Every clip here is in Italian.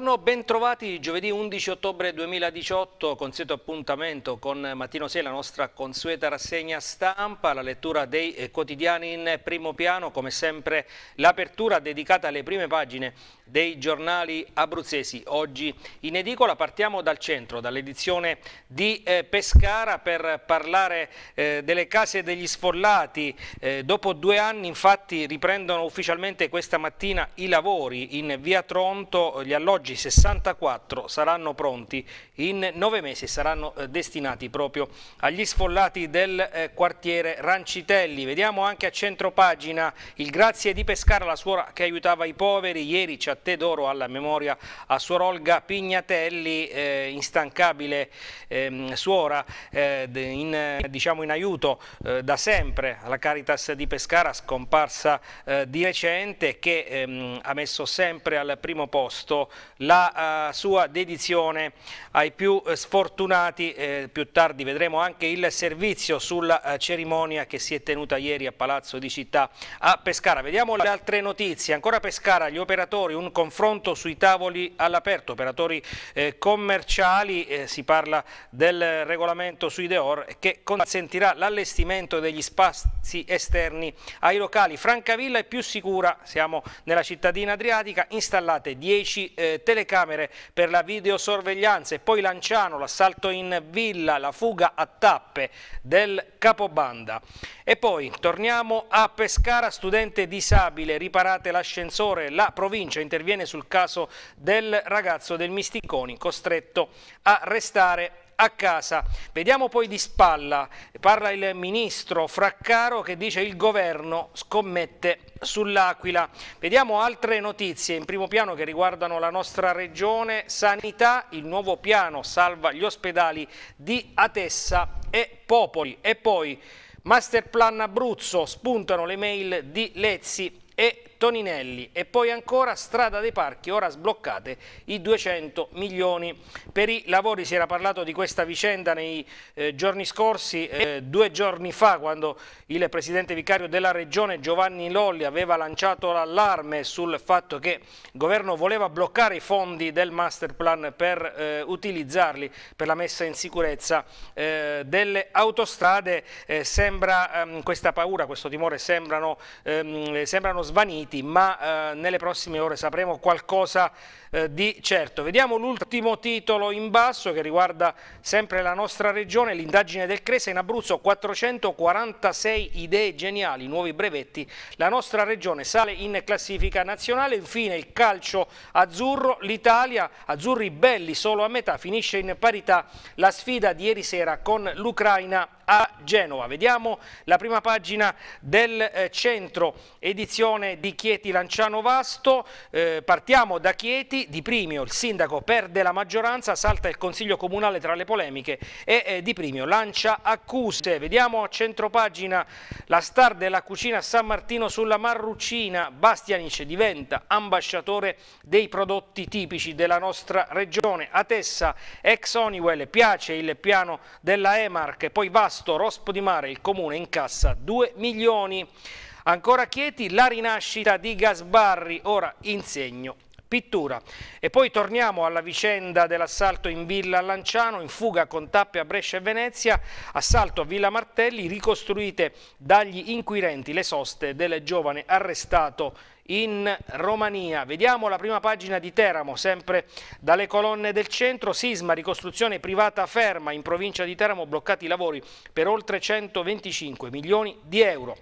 Buongiorno, bentrovati giovedì 11 ottobre 2018, consueto appuntamento con Mattino 6, la nostra consueta rassegna stampa, la lettura dei eh, quotidiani in primo piano, come sempre l'apertura dedicata alle prime pagine dei giornali abruzzesi. Oggi in edicola partiamo dal centro, dall'edizione di eh, Pescara per parlare eh, delle case degli sfollati. Dopo due anni infatti riprendono ufficialmente questa mattina i lavori in via Tronto, gli alloggi oggi 64 saranno pronti in nove mesi e saranno eh, destinati proprio agli sfollati del eh, quartiere Rancitelli. Vediamo anche a centro pagina il grazie di Pescara, la suora che aiutava i poveri. Ieri Ciattè d'Oro alla memoria a suor Olga Pignatelli, eh, instancabile eh, suora eh, in, eh, diciamo in aiuto da sempre alla Caritas di Pescara, scomparsa di recente, che ehm, ha messo sempre al primo posto la uh, sua dedizione ai più uh, sfortunati, eh, più tardi vedremo anche il servizio sulla uh, cerimonia che si è tenuta ieri a Palazzo di Città a Pescara. Vediamo le altre notizie, ancora Pescara, gli operatori, un confronto sui tavoli all'aperto, operatori eh, commerciali, eh, si parla del regolamento sui Deor che consentirà l'allestimento degli spazi esterni ai locali. Francavilla è più sicura, siamo nella cittadina adriatica, installate 10 eh, telecamere per la videosorveglianza e poi Lanciano, l'assalto in villa, la fuga a tappe del capobanda. E poi torniamo a Pescara, studente disabile, riparate l'ascensore, la provincia interviene sul caso del ragazzo del Misticoni costretto a restare a casa. Vediamo poi di spalla, parla il ministro Fraccaro che dice il governo scommette sull'Aquila. Vediamo altre notizie in primo piano che riguardano la nostra regione, sanità, il nuovo piano salva gli ospedali di Atessa e Popoli e poi Masterplan Abruzzo, spuntano le mail di Lezzi e Toninelli e poi ancora Strada dei Parchi, ora sbloccate i 200 milioni. Per i lavori si era parlato di questa vicenda nei eh, giorni scorsi, eh, due giorni fa quando il Presidente Vicario della Regione Giovanni Lolli aveva lanciato l'allarme sul fatto che il Governo voleva bloccare i fondi del master plan per eh, utilizzarli per la messa in sicurezza eh, delle autostrade. Eh, sembra ehm, questa paura, questo timore sembrano, ehm, sembrano svaniti spariti, ma eh, nelle prossime ore sapremo qualcosa eh, di certo. Vediamo l'ultimo titolo in basso che riguarda sempre la nostra regione, l'indagine del Cresa in Abruzzo, 446 idee geniali, nuovi brevetti, la nostra regione sale in classifica nazionale, infine il calcio azzurro, l'Italia, azzurri belli solo a metà, finisce in parità la sfida di ieri sera con l'Ucraina a Genova. Vediamo la prima pagina del eh, centro edizione di Chieti Lanciano Vasto. Eh, partiamo da Chieti, di Primio il sindaco perde la maggioranza, salta il Consiglio Comunale tra le polemiche e eh, Di Primio lancia accuse. Vediamo a centro pagina la star della cucina San Martino sulla Marrucina, Bastianic diventa ambasciatore dei prodotti tipici della nostra regione. A Tessa, ex Honeywell, piace il piano della Emark, poi Vasto Vasto Rospo di Mare, il comune incassa 2 milioni. Ancora Chieti, la rinascita di Gasbarri, ora in segno pittura. E poi torniamo alla vicenda dell'assalto in Villa Lanciano, in fuga con tappe a Brescia e Venezia, assalto a Villa Martelli, ricostruite dagli inquirenti le soste del giovane arrestato in Romania. Vediamo la prima pagina di Teramo, sempre dalle colonne del centro, sisma, ricostruzione privata ferma, in provincia di Teramo bloccati i lavori per oltre 125 milioni di euro.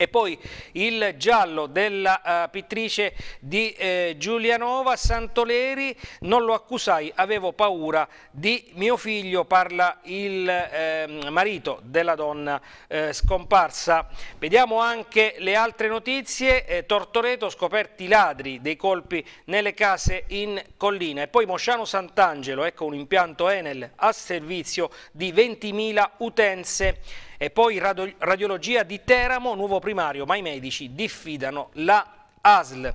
E poi il giallo della uh, pittrice di eh, Giulianova, Santoleri, non lo accusai, avevo paura di mio figlio, parla il eh, marito della donna eh, scomparsa. Vediamo anche le altre notizie, eh, Tortoreto scoperti ladri dei colpi nelle case in collina e poi Mosciano Sant'Angelo, ecco un impianto Enel a servizio di 20.000 utenze e poi radiologia di Teramo, nuovo primario, ma i medici diffidano la ASL.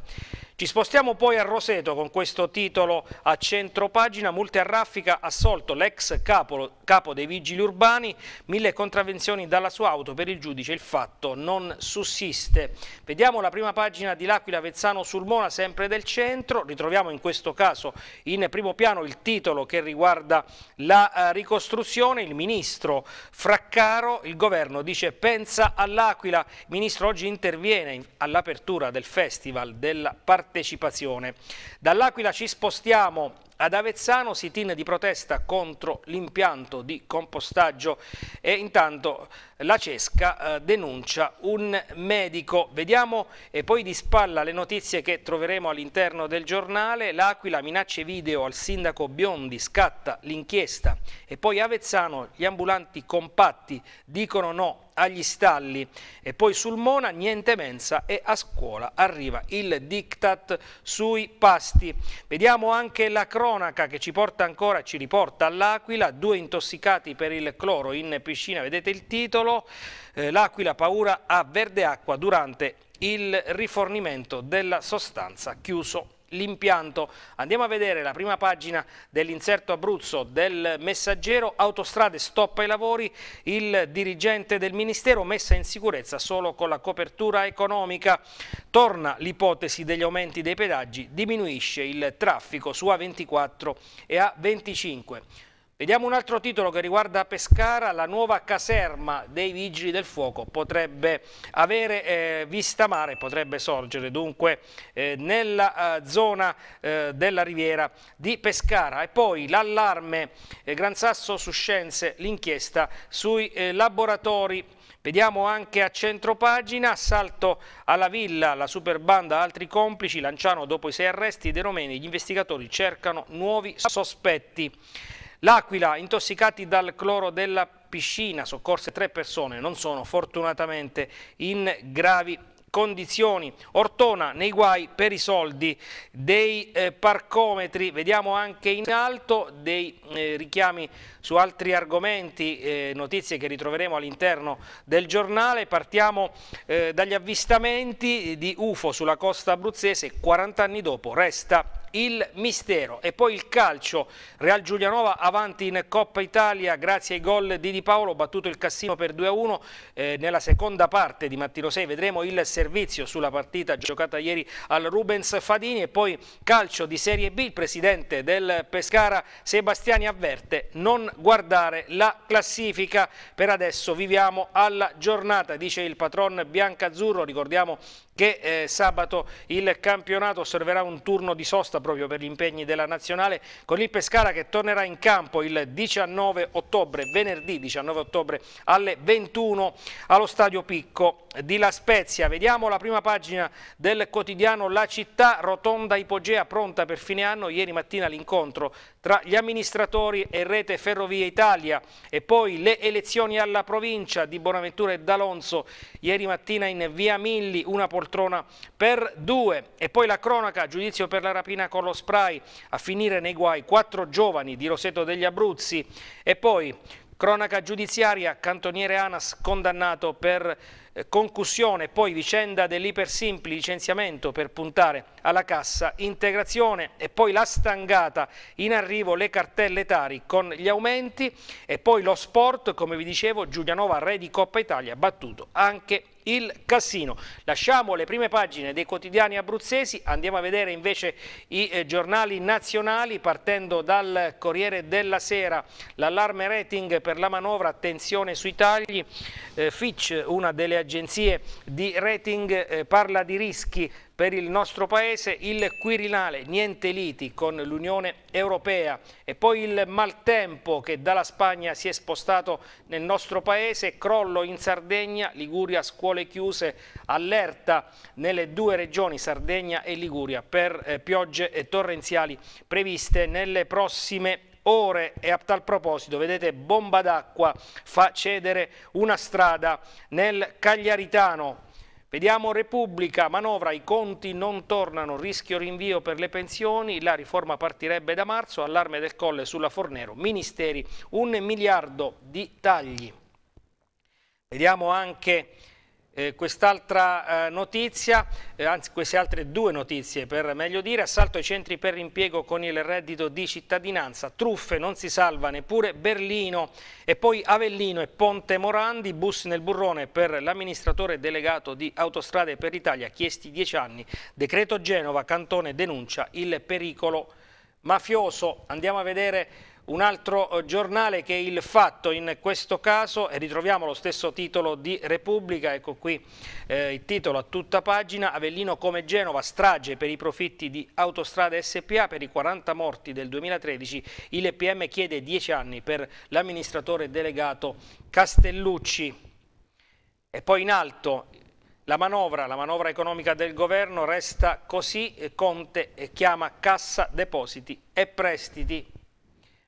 Ci spostiamo poi a Roseto con questo titolo a centro pagina. Multe a raffica assolto l'ex capo, capo, dei vigili urbani, mille contravvenzioni dalla sua auto per il giudice, il fatto non sussiste. Vediamo la prima pagina di L'Aquila Vezzano Sulmona, sempre del centro. Ritroviamo in questo caso in primo piano il titolo che riguarda la eh, ricostruzione. Il ministro Fraccaro, il governo dice pensa all'Aquila. Il ministro oggi interviene all'apertura del festival della partita partecipazione. Dall'Aquila ci spostiamo ad Avezzano sit-in di protesta contro l'impianto di compostaggio e intanto la Cesca eh, denuncia un medico. Vediamo e poi di spalla le notizie che troveremo all'interno del giornale. L'Aquila minacce video al sindaco Biondi, scatta l'inchiesta. E poi Avezzano, gli ambulanti compatti dicono no agli stalli e poi sul Mona niente mensa e a scuola arriva il diktat sui pasti. Vediamo anche la cronaca cronaca che ci porta ancora, ci riporta all'Aquila, due intossicati per il cloro in piscina, vedete il titolo, eh, l'Aquila paura a verde acqua durante il rifornimento della sostanza chiuso l'impianto. Andiamo a vedere la prima pagina dell'inserto Abruzzo del messaggero Autostrade stoppa i lavori, il dirigente del Ministero messa in sicurezza solo con la copertura economica. Torna l'ipotesi degli aumenti dei pedaggi, diminuisce il traffico su A24 e A25. Vediamo un altro titolo che riguarda Pescara, la nuova caserma dei Vigili del Fuoco potrebbe avere eh, vista mare, potrebbe sorgere dunque eh, nella eh, zona eh, della riviera di Pescara. E poi l'allarme eh, Gran Sasso su Scienze, l'inchiesta sui eh, laboratori. Vediamo anche a centropagina, assalto alla villa, la superbanda, altri complici, Lanciano dopo i sei arresti, dei Romeni, gli investigatori cercano nuovi sospetti. L'Aquila, intossicati dal cloro della piscina, soccorse tre persone, non sono fortunatamente in gravi condizioni. Ortona nei guai per i soldi dei eh, parcometri, vediamo anche in alto dei eh, richiami su altri argomenti, eh, notizie che ritroveremo all'interno del giornale. Partiamo eh, dagli avvistamenti di UFO sulla costa abruzzese, 40 anni dopo resta il mistero. E poi il calcio, Real Giulianova avanti in Coppa Italia grazie ai gol di Di Paolo, battuto il Cassino per 2-1 eh, nella seconda parte di mattino 6. Vedremo il servizio sulla partita giocata ieri al Rubens Fadini e poi calcio di Serie B, il presidente del Pescara Sebastiani avverte non guardare la classifica. Per adesso viviamo alla giornata, dice il patron biancazzurro, ricordiamo che eh, sabato il campionato osserverà un turno di sosta proprio per gli impegni della nazionale con il Pescara che tornerà in campo il 19 ottobre, venerdì 19 ottobre alle 21 allo Stadio Picco di La Spezia. Vediamo la prima pagina del quotidiano La Città, rotonda ipogea pronta per fine anno, ieri mattina l'incontro tra gli amministratori e Rete Ferrovie Italia e poi le elezioni alla provincia di Bonaventura e D'Alonso, ieri mattina in via Milli una poltrona per due e poi la cronaca, giudizio per la rapina con lo spray, a finire nei guai quattro giovani di Roseto degli Abruzzi e poi cronaca giudiziaria, cantoniere Anas condannato per concussione, poi vicenda dell'ipersimpli, licenziamento per puntare alla cassa, integrazione e poi la stangata, in arrivo le cartelle Tari con gli aumenti e poi lo sport, come vi dicevo, Giulianova re di Coppa Italia, battuto anche il Cassino. Lasciamo le prime pagine dei quotidiani abruzzesi, andiamo a vedere invece i eh, giornali nazionali partendo dal Corriere della Sera, l'allarme rating per la manovra, attenzione sui tagli, eh, Fitch una delle agenzie di rating eh, parla di rischi per il nostro Paese, il Quirinale, niente liti con l'Unione Europea e poi il maltempo che dalla Spagna si è spostato nel nostro Paese, crollo in Sardegna, Liguria, scuole chiuse, allerta nelle due regioni Sardegna e Liguria per eh, piogge torrenziali previste nelle prossime settimane ore e a tal proposito vedete bomba d'acqua fa cedere una strada nel Cagliaritano. Vediamo Repubblica, manovra, i conti non tornano, rischio rinvio per le pensioni, la riforma partirebbe da marzo, allarme del colle sulla Fornero, ministeri, un miliardo di tagli. Vediamo anche eh, Quest'altra eh, notizia, eh, anzi queste altre due notizie per meglio dire, assalto ai centri per impiego con il reddito di cittadinanza, truffe non si salva neppure Berlino e poi Avellino e Ponte Morandi, bus nel burrone per l'amministratore delegato di Autostrade per l'Italia, chiesti 10 anni, decreto Genova, Cantone denuncia il pericolo mafioso. Andiamo a vedere un altro eh, giornale che è il fatto in questo caso, e ritroviamo lo stesso titolo di Repubblica, ecco qui eh, il titolo a tutta pagina, Avellino come Genova, strage per i profitti di Autostrada SPA, per i 40 morti del 2013, il PM chiede 10 anni per l'amministratore delegato Castellucci. E poi in alto la manovra, la manovra economica del governo resta così, eh, Conte eh, chiama cassa depositi e prestiti.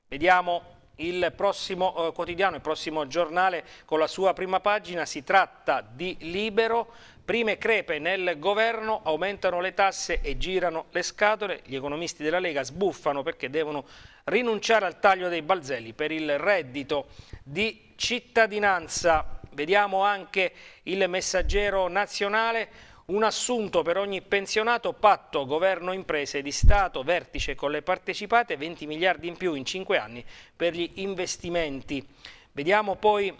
Vediamo il prossimo eh, quotidiano, il prossimo giornale con la sua prima pagina, si tratta di Libero, prime crepe nel governo, aumentano le tasse e girano le scatole, gli economisti della Lega sbuffano perché devono rinunciare al taglio dei balzelli per il reddito di cittadinanza. Vediamo anche il messaggero nazionale, un assunto per ogni pensionato, patto governo-imprese di Stato, vertice con le partecipate, 20 miliardi in più in 5 anni per gli investimenti. Vediamo poi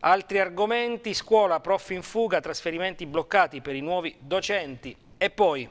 altri argomenti, scuola, prof in fuga, trasferimenti bloccati per i nuovi docenti e poi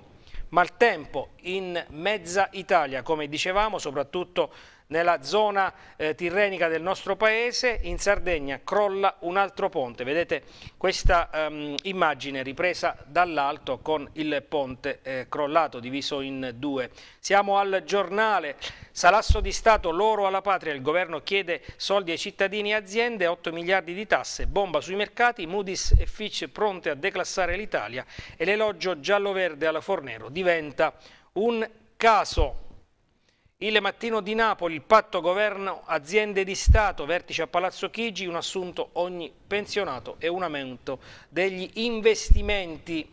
maltempo in mezza Italia, come dicevamo, soprattutto nella zona eh, tirrenica del nostro paese, in Sardegna crolla un altro ponte. Vedete questa ehm, immagine ripresa dall'alto con il ponte eh, crollato diviso in due. Siamo al giornale Salasso di Stato, l'oro alla patria, il governo chiede soldi ai cittadini e aziende, 8 miliardi di tasse, bomba sui mercati, Moody's e Fitch pronte a declassare l'Italia e l'elogio giallo-verde alla Fornero diventa un caso. Il mattino di Napoli, il patto governo aziende di Stato, vertice a Palazzo Chigi, un assunto ogni pensionato e un aumento degli investimenti.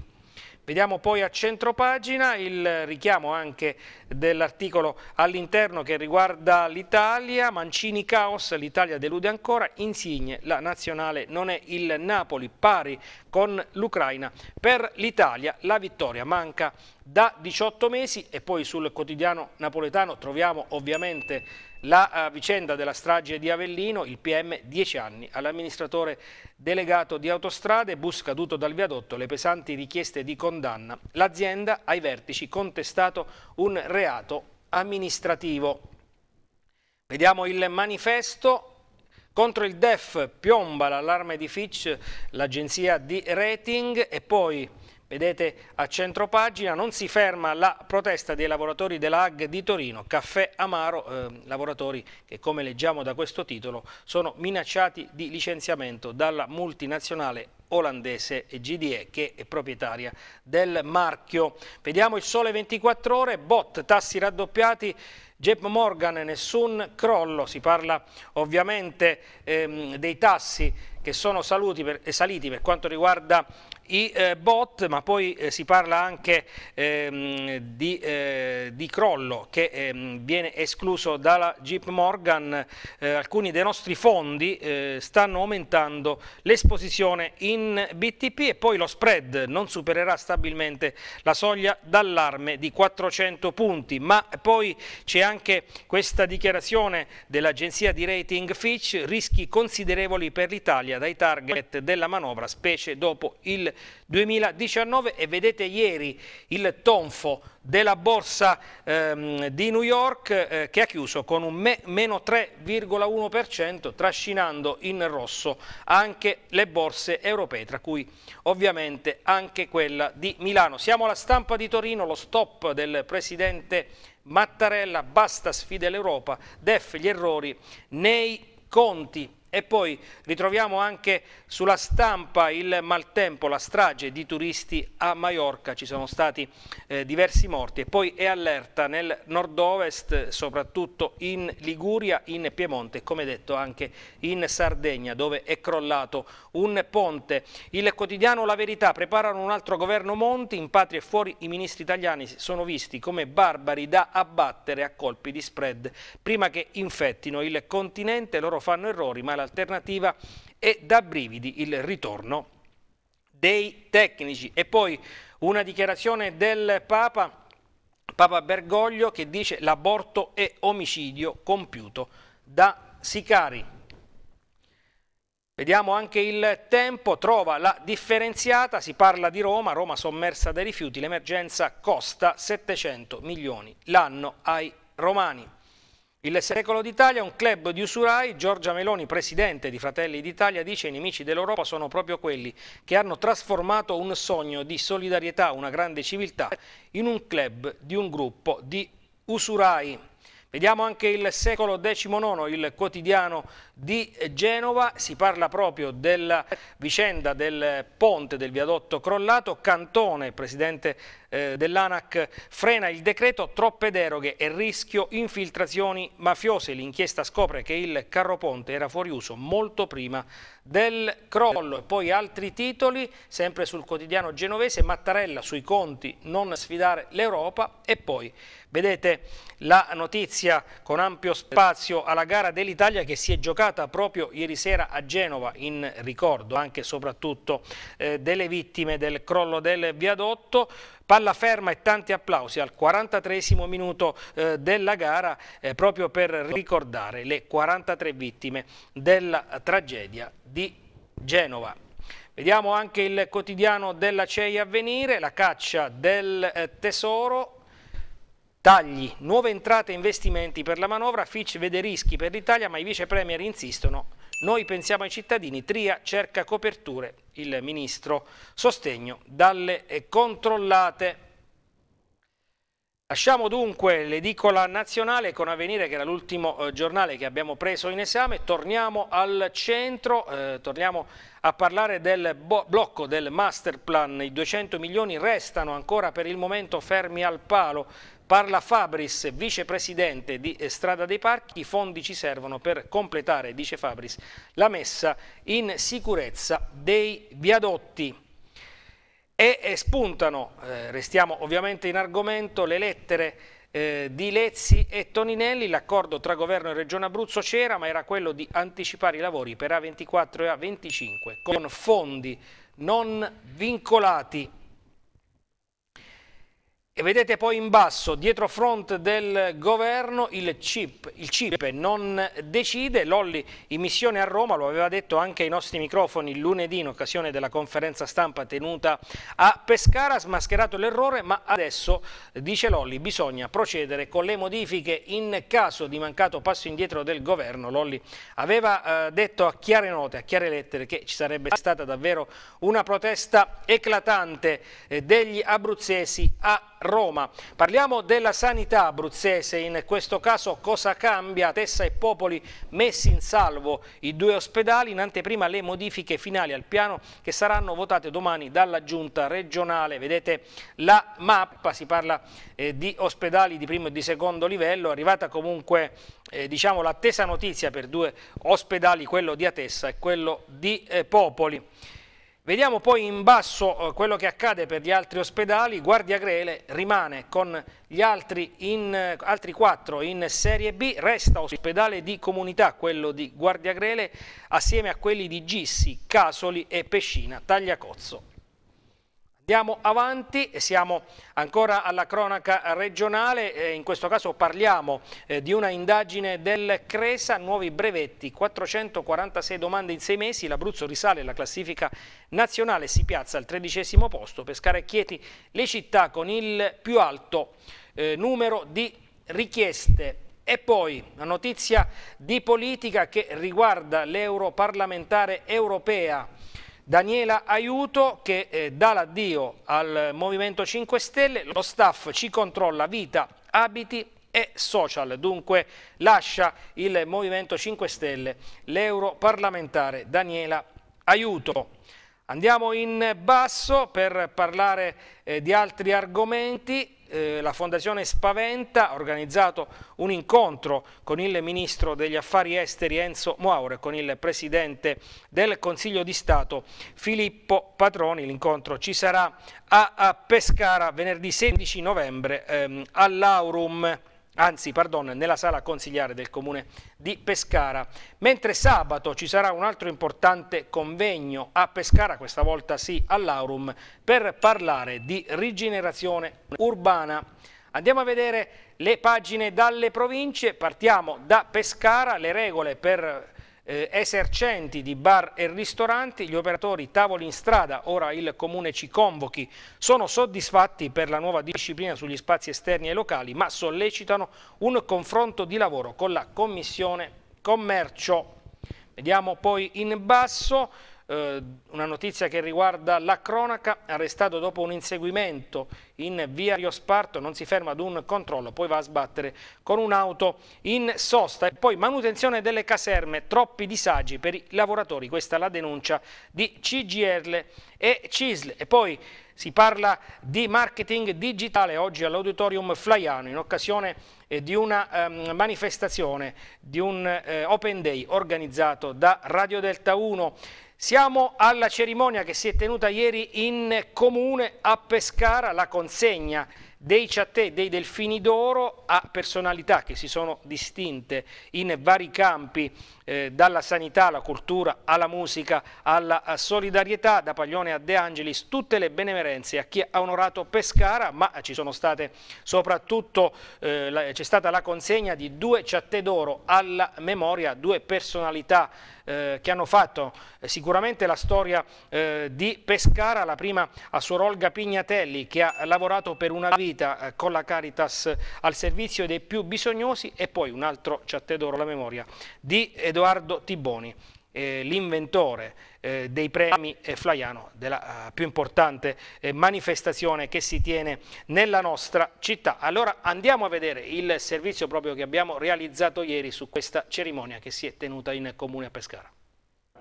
Vediamo poi a centro pagina il richiamo anche dell'articolo all'interno che riguarda l'Italia, Mancini caos, l'Italia delude ancora, Insigne, la nazionale non è il Napoli, pari con l'Ucraina. Per l'Italia la vittoria manca da 18 mesi e poi sul quotidiano napoletano troviamo ovviamente la eh, vicenda della strage di Avellino, il PM 10 anni all'amministratore delegato di autostrade, bus caduto dal viadotto, le pesanti richieste di condanna. L'azienda ai vertici contestato un reato amministrativo. Vediamo il manifesto. Contro il DEF piomba l'allarme di Fitch, l'agenzia di rating e poi Vedete a centro pagina non si ferma la protesta dei lavoratori dell'AG di Torino, caffè amaro, eh, lavoratori che come leggiamo da questo titolo sono minacciati di licenziamento dalla multinazionale olandese GDE che è proprietaria del marchio. Vediamo il sole 24 ore, bot, tassi raddoppiati, JP Morgan, nessun crollo, si parla ovviamente ehm, dei tassi che sono per, saliti per quanto riguarda i eh, bot, ma poi eh, si parla anche ehm, di, eh, di, crollo che ehm, viene escluso dalla Jeep Morgan, eh, alcuni dei nostri fondi eh, stanno aumentando l'esposizione in BTP e poi lo spread non supererà stabilmente la soglia d'allarme di 400 punti, ma poi c'è anche questa dichiarazione dell'agenzia di rating Fitch, rischi considerevoli per l'Italia dai target della manovra, specie dopo il 2019 e vedete ieri il tonfo della borsa ehm, di New York eh, che ha chiuso con un me meno 3,1% trascinando in rosso anche le borse europee tra cui ovviamente anche quella di Milano. Siamo alla stampa di Torino, lo stop del presidente Mattarella, basta sfide l'Europa, def gli errori nei conti. E poi ritroviamo anche sulla stampa il maltempo, la strage di turisti a Maiorca, ci sono stati eh, diversi morti e poi è allerta nel nord-ovest, soprattutto in Liguria, in Piemonte e come detto anche in Sardegna dove è crollato un ponte. Il quotidiano La Verità preparano un altro governo Monti, in patria e fuori i ministri italiani sono visti come barbari da abbattere a colpi di spread prima che infettino il continente, loro fanno errori ma l'alternativa e da brividi il ritorno dei tecnici. E poi una dichiarazione del Papa, Papa Bergoglio, che dice l'aborto è omicidio compiuto da sicari. Vediamo anche il tempo, trova la differenziata, si parla di Roma, Roma sommersa dai rifiuti, l'emergenza costa 700 milioni l'anno ai romani. Il secolo d'Italia, è un club di usurai, Giorgia Meloni, presidente di Fratelli d'Italia, dice i nemici dell'Europa sono proprio quelli che hanno trasformato un sogno di solidarietà, una grande civiltà, in un club di un gruppo di usurai. Vediamo anche il secolo XIX, il quotidiano di Genova, si parla proprio della vicenda del ponte del viadotto crollato, Cantone, presidente eh, dell'ANAC, frena il decreto, troppe deroghe e rischio infiltrazioni mafiose, l'inchiesta scopre che il carro ponte era fuori uso molto prima del crollo e poi altri titoli sempre sul quotidiano genovese Mattarella sui conti non sfidare l'Europa e poi vedete la notizia con ampio spazio alla gara dell'Italia che si è giocata proprio ieri sera a Genova in ricordo anche e soprattutto eh, delle vittime del crollo del viadotto palla ferma e tanti applausi al 43 minuto eh, della gara eh, proprio per ricordare le 43 vittime della tragedia di Genova. Vediamo anche il quotidiano della CEI Avvenire, la caccia del eh, tesoro, tagli, nuove entrate e investimenti per la manovra, Fitch vede rischi per l'Italia ma i vice premier insistono, noi pensiamo ai cittadini, Tria cerca coperture, il ministro, sostegno dalle eh, controllate. Lasciamo dunque l'edicola nazionale con Avvenire che era l'ultimo eh, giornale che abbiamo preso in esame, torniamo al centro, eh, torniamo a parlare del blocco del master plan, i 200 milioni restano ancora per il momento fermi al palo, parla Fabris, vicepresidente di eh, Strada dei Parchi, i fondi ci servono per completare, dice Fabris, la messa in sicurezza dei viadotti e, spuntano, eh, restiamo ovviamente in argomento, le lettere eh, di Lezzi e Toninelli, l'accordo tra governo e Regione Abruzzo c'era ma era quello di anticipare i lavori per A24 e A25 con fondi non vincolati. E vedete poi in basso, dietro front del governo, il CIP. Il CIP non decide, Lolli in missione a Roma, lo aveva detto anche ai nostri microfoni lunedì in occasione della conferenza stampa tenuta a Pescara, ha smascherato l'errore, ma adesso, dice Lolli, bisogna procedere con le modifiche in caso di mancato passo indietro del governo. Lolli aveva eh, detto a chiare note, a chiare lettere, che ci sarebbe stata davvero una protesta eclatante eh, degli abruzzesi a Roma Roma. Parliamo della sanità abruzzese, in questo caso cosa cambia? Tessa e Popoli messi in salvo i due ospedali, in anteprima le modifiche finali al piano che saranno votate domani dalla giunta regionale. Vedete la mappa, si parla eh, di ospedali di primo e di secondo livello, è arrivata comunque eh, diciamo, l'attesa notizia per due ospedali, quello di Atessa e quello di eh, Popoli. Vediamo poi in basso eh, quello che accade per gli altri ospedali, Guardia Grele rimane con gli altri, in, eh, altri 4 in Serie B, resta ospedale di comunità quello di Guardia Grele assieme a quelli di Gissi, Casoli e Pescina, Tagliacozzo. Andiamo avanti, siamo ancora alla cronaca regionale, eh, in questo caso parliamo eh, di una indagine del Cresa, nuovi brevetti, 446 domande in sei mesi, l'Abruzzo risale la classifica nazionale, si piazza al tredicesimo posto, Pescara e Chieti le città con il più alto eh, numero di richieste. E poi la notizia di politica che riguarda l'europarlamentare europea Daniela Aiuto che eh, dà l'addio al Movimento 5 Stelle, lo staff ci controlla vita, abiti e social, dunque lascia il Movimento 5 Stelle l'europarlamentare Daniela Aiuto. Andiamo in basso per parlare eh, di altri argomenti, eh, la Fondazione Spaventa ha organizzato un incontro con il Ministro degli Affari Esteri Enzo Moaure e con il Presidente del Consiglio di Stato Filippo Patroni. L'incontro ci sarà a, a, Pescara venerdì 16 novembre ehm, all'Aurum anzi pardon, nella sala consigliare del comune di Pescara. Mentre sabato ci sarà un altro importante convegno a Pescara, questa volta sì all'Aurum, per parlare di rigenerazione urbana. Andiamo a vedere le pagine dalle province, partiamo da Pescara, le regole per eh, esercenti di bar e ristoranti, gli operatori tavoli in strada, ora il Comune ci convochi, sono soddisfatti per la nuova disciplina sugli spazi esterni e locali, ma sollecitano un confronto di lavoro con la Commissione Commercio. Vediamo poi in basso eh, una notizia che riguarda la cronaca, arrestato dopo un inseguimento in via Riosparto, non si ferma ad un controllo, poi va a sbattere con un'auto in sosta. E poi manutenzione delle caserme, troppi disagi per i lavoratori, questa è la denuncia di CGL e CISL. E poi si parla di marketing digitale oggi all'Auditorium Flaiano in occasione eh, di una um, manifestazione, di un uh, Open Day organizzato da Radio Delta 1. Siamo alla cerimonia che si è tenuta ieri in comune a Pescara, la consegna dei Ciattè, dei Delfini d'Oro a personalità che si sono distinte in vari campi, eh, dalla sanità alla cultura, alla musica, alla eh, solidarietà, da Paglione a De Angelis, tutte le benemerenze a chi ha onorato Pescara, ma ci sono state soprattutto, eh, c'è stata la consegna di due Ciattè d'Oro alla memoria, due personalità eh, che hanno fatto eh, sicuramente la storia di Pescara, la prima a Suor Olga Pignatelli che ha lavorato per una vita vita eh, con la Caritas eh, al servizio dei più bisognosi e poi un altro, ci attedoro la memoria, di Edoardo Tiboni. Eh, l'inventore eh, dei premi eh, Flaiano della eh, più importante manifestazione che si tiene nella nostra città. Allora andiamo a vedere il servizio proprio che abbiamo realizzato ieri su questa cerimonia che si è tenuta in comune a Pescara.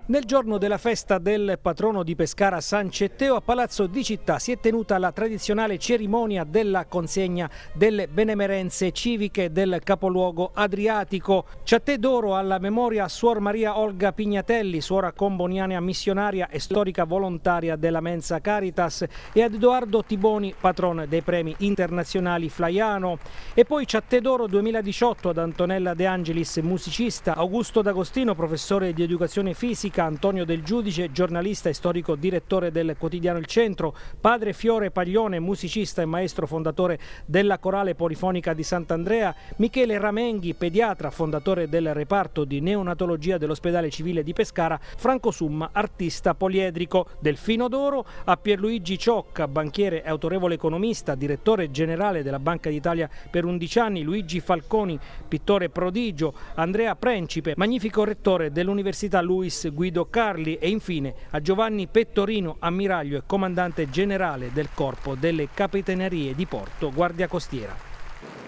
Nel giorno della festa del patrono di Pescara San Cetteo a Palazzo di Città si è tenuta la tradizionale cerimonia della consegna delle benemerenze civiche del capoluogo adriatico. Ciattè d'oro alla memoria Suor Maria Olga Pignatelli, suora comboniana missionaria e storica volontaria della mensa Caritas e ad Edoardo Tiboni, patrono dei premi internazionali Flaiano. E poi Ciattè d'oro 2018 ad Antonella De Angelis, musicista, Augusto D'Agostino, professore di educazione fisica Luca Antonio Del Giudice, giornalista e storico direttore del quotidiano Il Centro, padre Fiore Paglione, musicista e maestro fondatore della Corale Polifonica di Sant'Andrea, Michele Ramenghi, pediatra, fondatore del reparto di neonatologia dell'ospedale civile di Pescara, Franco Summa, artista poliedrico, Delfino d'Oro, a Pierluigi Ciocca, banchiere e autorevole economista, direttore generale della Banca d'Italia per 11 anni, Luigi Falconi, pittore prodigio, Andrea Principe, magnifico rettore dell'Università Luis Guido Guido Carli e infine a Giovanni Pettorino, ammiraglio e comandante generale del Corpo delle Capitanerie di Porto Guardia Costiera.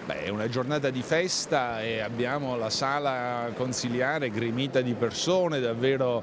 Beh, è una giornata di festa e abbiamo la sala consiliare gremita di persone davvero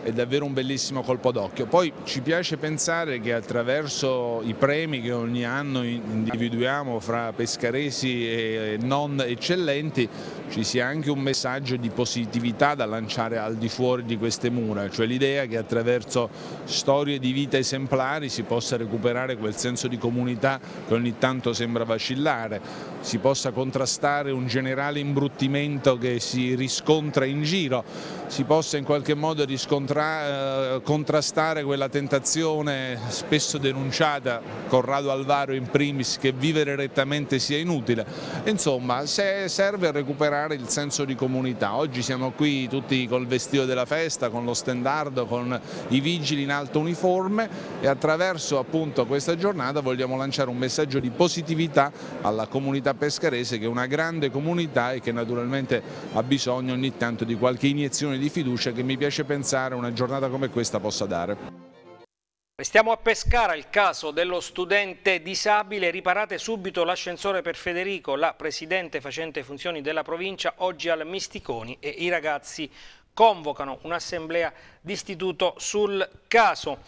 è davvero un bellissimo colpo d'occhio. Poi ci piace pensare che attraverso i premi che ogni anno individuiamo fra pescaresi e non eccellenti ci sia anche un messaggio di positività da lanciare al di fuori di queste mura, cioè l'idea che attraverso storie di vita esemplari si possa recuperare quel senso di comunità che ogni tanto sembra vacillare, si possa contrastare un generale imbruttimento che si riscontra in giro si possa in qualche modo eh, contrastare quella tentazione spesso denunciata, Corrado Alvaro in primis, che vivere rettamente sia inutile. Insomma, se serve a recuperare il senso di comunità. Oggi siamo qui tutti col vestito della festa, con lo standard, con i vigili in alto uniforme e attraverso appunto questa giornata vogliamo lanciare un messaggio di positività alla comunità pescarese che è una grande comunità e che naturalmente ha bisogno ogni tanto di qualche iniezione di fiducia che mi piace pensare una giornata come questa possa dare. Restiamo a Pescara, il caso dello studente disabile, riparate subito l'ascensore per Federico, la presidente facente funzioni della provincia, oggi al Misticoni e i ragazzi convocano un'assemblea d'istituto sul caso.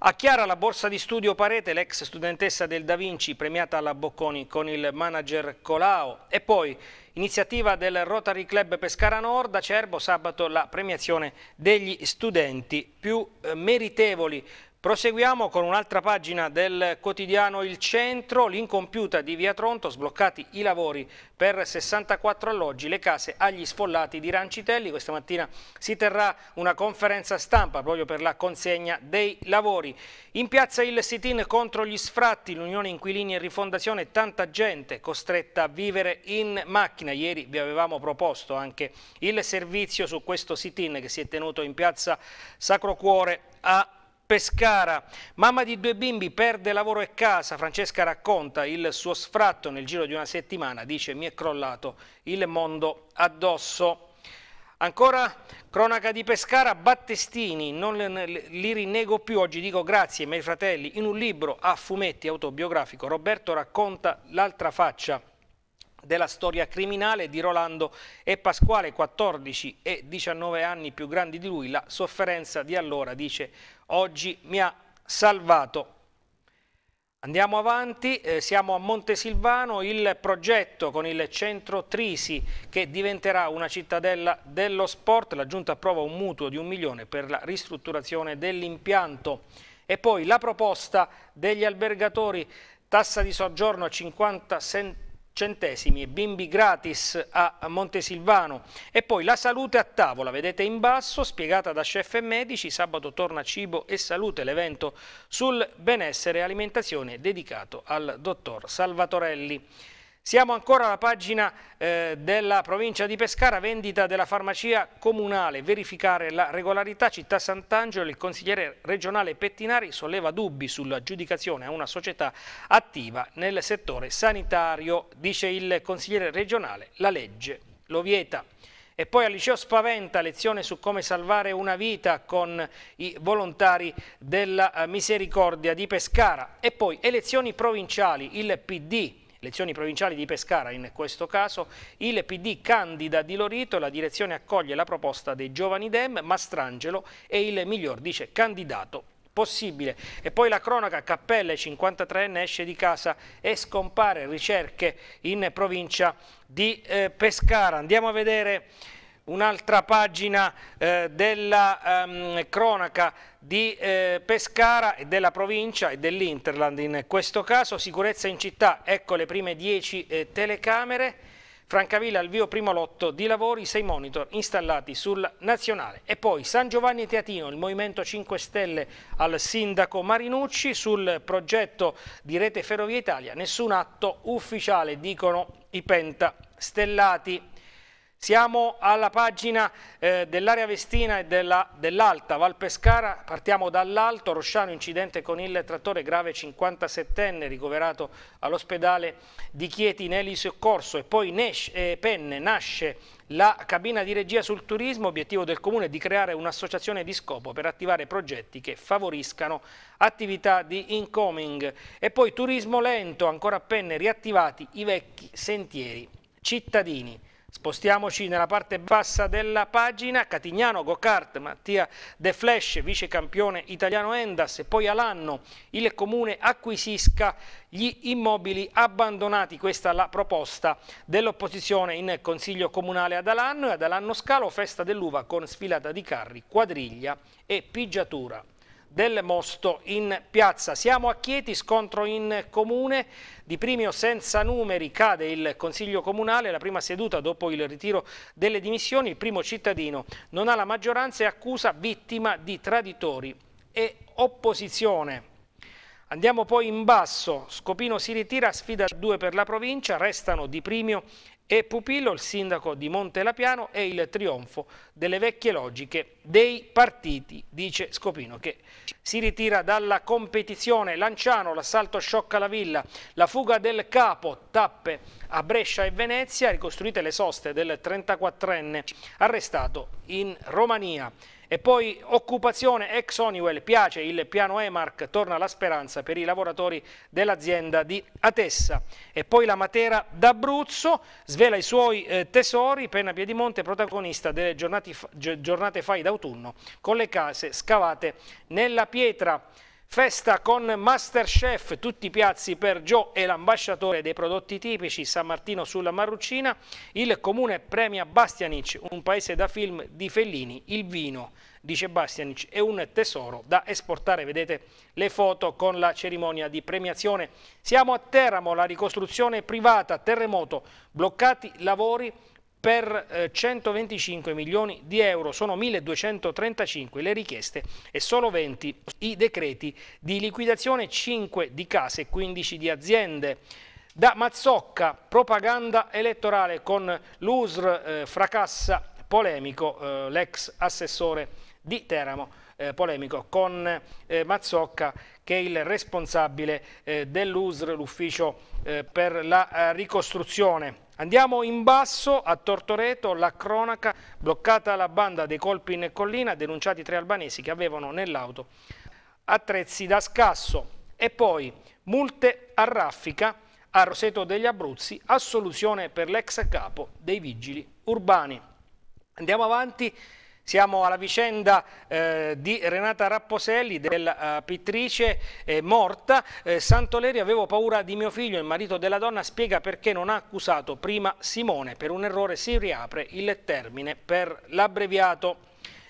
A Chiara la borsa di studio Parete, l'ex studentessa del Da Vinci, premiata alla Bocconi con il manager Colao. E poi, iniziativa del Rotary Club Pescara Nord, a Cerbo sabato la premiazione degli studenti più eh, meritevoli. Proseguiamo con un'altra pagina del quotidiano Il Centro, l'incompiuta di Via Tronto, sbloccati i lavori per 64 alloggi, le case agli sfollati di Rancitelli. Questa mattina si terrà una conferenza stampa proprio per la consegna dei lavori. In piazza il sit-in contro gli sfratti, l'Unione Inquilini e Rifondazione, tanta gente costretta a vivere in macchina. Ieri vi avevamo proposto anche il servizio su questo sit-in che si è tenuto in piazza Sacro Cuore a Pescara, mamma di due bimbi perde lavoro e casa, Francesca racconta il suo sfratto nel giro di una settimana, dice mi è crollato il mondo addosso. Ancora cronaca di Pescara, Battestini, non li rinnego più, oggi dico grazie, ai miei fratelli, in un libro a fumetti autobiografico Roberto racconta l'altra faccia della storia criminale di Rolando e Pasquale, 14 e 19 anni più grandi di lui, la sofferenza di allora, dice oggi mi ha salvato. Andiamo avanti, eh, siamo a Montesilvano, il progetto con il centro Trisi che diventerà una cittadella dello sport, la Giunta approva un mutuo di un milione per la ristrutturazione dell'impianto e poi la proposta degli albergatori, tassa di soggiorno a 50 centesimi centesimi e bimbi gratis a Montesilvano e poi la salute a tavola, vedete in basso, spiegata da chef e medici, sabato torna cibo e salute, l'evento sul benessere e alimentazione dedicato al dottor Salvatorelli. Siamo ancora alla pagina eh, della provincia di Pescara, vendita della farmacia comunale, verificare la regolarità, città Sant'Angelo, il consigliere regionale Pettinari solleva dubbi sull'aggiudicazione a una società attiva nel settore sanitario, dice il consigliere regionale, la legge lo vieta. E poi al liceo spaventa lezione su come salvare una vita con i volontari della eh, misericordia di Pescara. E poi elezioni provinciali, il PD elezioni provinciali di Pescara in questo caso, il PD candida di Lorito, la direzione accoglie la proposta dei giovani Dem, Mastrangelo è il miglior, dice candidato possibile. E poi la cronaca, Cappelle, 53enne, esce di casa e scompare, ricerche in provincia di eh, Pescara. Andiamo a vedere un'altra pagina eh, della ehm, cronaca di eh, Pescara e della provincia e dell'Interland in questo caso, sicurezza in città, ecco le prime 10 eh, telecamere, Francavilla al vio primo lotto di lavori, sei monitor installati sul nazionale e poi San Giovanni Teatino, il Movimento 5 Stelle al sindaco Marinucci sul progetto di rete Ferrovia Italia, nessun atto ufficiale dicono i penta stellati. Siamo alla pagina eh, dell'area vestina e dell'Alta dell Pescara, partiamo dall'Alto, Rosciano incidente con il trattore grave 57enne ricoverato all'ospedale di Chieti in Eli Soccorso e poi Nesh, eh, Penne nasce la cabina di regia sul turismo, obiettivo del Comune è di creare un'associazione di scopo per attivare progetti che favoriscano attività di incoming e poi turismo lento, ancora a penne riattivati i vecchi sentieri cittadini. Spostiamoci nella parte bassa della pagina, Catignano Gocart, Mattia De Flash, vice campione italiano Endas e poi all'anno il comune acquisisca gli immobili abbandonati, questa è la proposta dell'opposizione in consiglio comunale ad Alanno e ad Alanno Scalo, festa dell'uva con sfilata di carri, quadriglia e pigiatura del Mosto in piazza. Siamo a Chieti, scontro in comune, di primio senza numeri cade il Consiglio Comunale, la prima seduta dopo il ritiro delle dimissioni, il primo cittadino non ha la maggioranza e accusa vittima di traditori e opposizione. Andiamo poi in basso, Scopino si ritira, sfida 2 per la provincia, restano Di Primio e Pupillo, il sindaco di Montelapiano, è il trionfo delle vecchie logiche dei partiti, dice Scopino, che si ritira dalla competizione. Lanciano, l'assalto Sciocca la Villa, la fuga del capo, tappe a Brescia e Venezia, ricostruite le soste del 34enne arrestato in Romania. E poi occupazione ex Honeywell, piace il piano Emark, torna la speranza per i lavoratori dell'azienda di Atessa. E poi la Matera d'Abruzzo svela i suoi eh, tesori, Penna Piedimonte protagonista delle giornate, giornate fai d'autunno con le case scavate nella pietra. Festa con Masterchef, tutti i piazzi per Gio e l'ambasciatore dei prodotti tipici San Martino sulla Marrucina, il comune premia Bastianic, un paese da film di Fellini, il vino, dice Bastianic, è un tesoro da esportare, vedete le foto con la cerimonia di premiazione. Siamo a Teramo, la ricostruzione privata, terremoto, bloccati lavori per 125 eh, milioni di euro, sono 1235 le richieste e solo 20 i decreti di liquidazione, 5 di case e 15 di aziende. Da Mazzocca, propaganda elettorale con l'USR eh, fracassa polemico, eh, l'ex assessore di Teramo eh, polemico con eh, Mazzocca che è il responsabile eh, dell'USR, l'ufficio per la ricostruzione. Andiamo in basso a Tortoreto, la cronaca, bloccata la banda dei colpi in collina, denunciati tre albanesi che avevano nell'auto attrezzi da scasso e poi multe a raffica a Roseto degli Abruzzi, assoluzione per l'ex capo dei vigili urbani. Andiamo avanti siamo alla vicenda eh, di Renata Rapposelli, della uh, pittrice eh, morta. Eh, Santoleri avevo paura di mio figlio, il marito della donna spiega perché non ha accusato prima Simone. Per un errore si riapre il termine per l'abbreviato.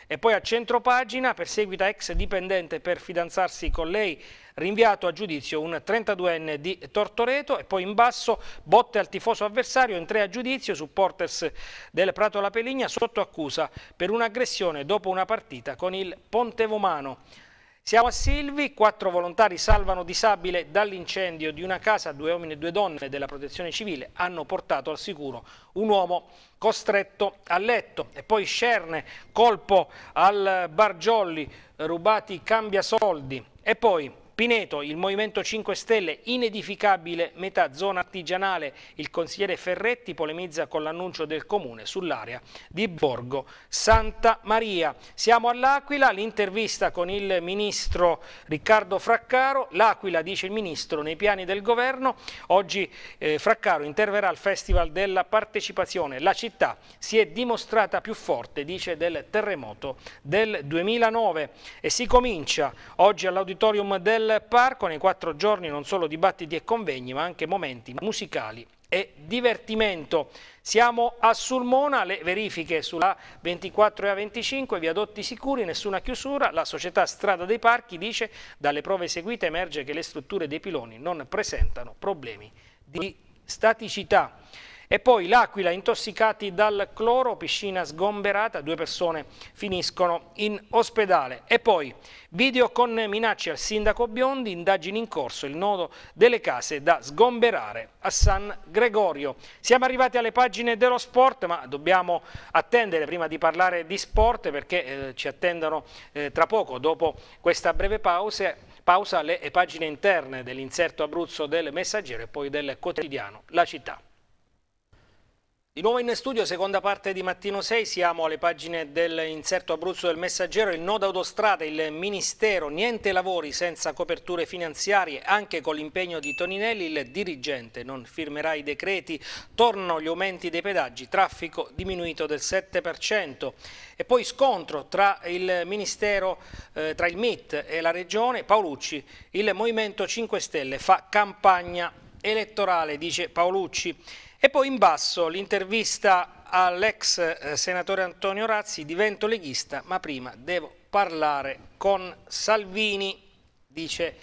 E poi a centro pagina perseguita ex dipendente per fidanzarsi con lei, rinviato a giudizio un 32enne di Tortoreto e poi in basso botte al tifoso avversario, in tre a giudizio supporters del Prato La Peligna sotto accusa per un'aggressione dopo una partita con il Pontevomano. Siamo a Silvi, quattro volontari salvano disabile dall'incendio di una casa, due uomini e due donne della protezione civile hanno portato al sicuro un uomo costretto a letto. E poi Scerne, colpo al Bargiolli, rubati cambia soldi. E poi Pineto, il Movimento 5 Stelle, inedificabile metà zona artigianale. Il consigliere Ferretti polemizza con l'annuncio del comune sull'area di Borgo Santa Maria. Siamo all'Aquila, l'intervista con il ministro Riccardo Fraccaro. L'Aquila, dice il ministro, nei piani del governo. Oggi eh, Fraccaro interverrà al Festival della Partecipazione. La città si è dimostrata più forte, dice, del terremoto del 2009 e si comincia oggi all'auditorium del del parco nei quattro giorni non solo dibattiti e convegni ma anche momenti musicali e divertimento. Siamo a Sulmona, le verifiche sulla 24 e A25, viadotti sicuri, nessuna chiusura. La società Strada dei Parchi dice dalle prove eseguite emerge che le strutture dei piloni non presentano problemi di staticità. E poi l'Aquila, intossicati dal cloro, piscina sgomberata, due persone finiscono in ospedale. E poi video con minacce al sindaco Biondi, indagini in corso, il nodo delle case da sgomberare a San Gregorio. Siamo arrivati alle pagine dello sport, ma dobbiamo attendere prima di parlare di sport perché eh, ci attendono eh, tra poco, dopo questa breve pausa, pausa le pagine interne dell'inserto Abruzzo del Messaggero e poi del quotidiano La Città. Di nuovo in studio, seconda parte di Mattino 6, siamo alle pagine dell'inserto Abruzzo del Messaggero, il nodo autostrada, il Ministero, niente lavori senza coperture finanziarie, anche con l'impegno di Toninelli il dirigente non firmerà i decreti, tornano gli aumenti dei pedaggi, traffico diminuito del 7% e poi scontro tra il Ministero, eh, tra il MIT e la Regione, Paolucci, il Movimento 5 Stelle fa campagna elettorale, dice Paolucci. E poi in basso l'intervista all'ex eh, senatore Antonio Razzi, divento leghista, ma prima devo parlare con Salvini, dice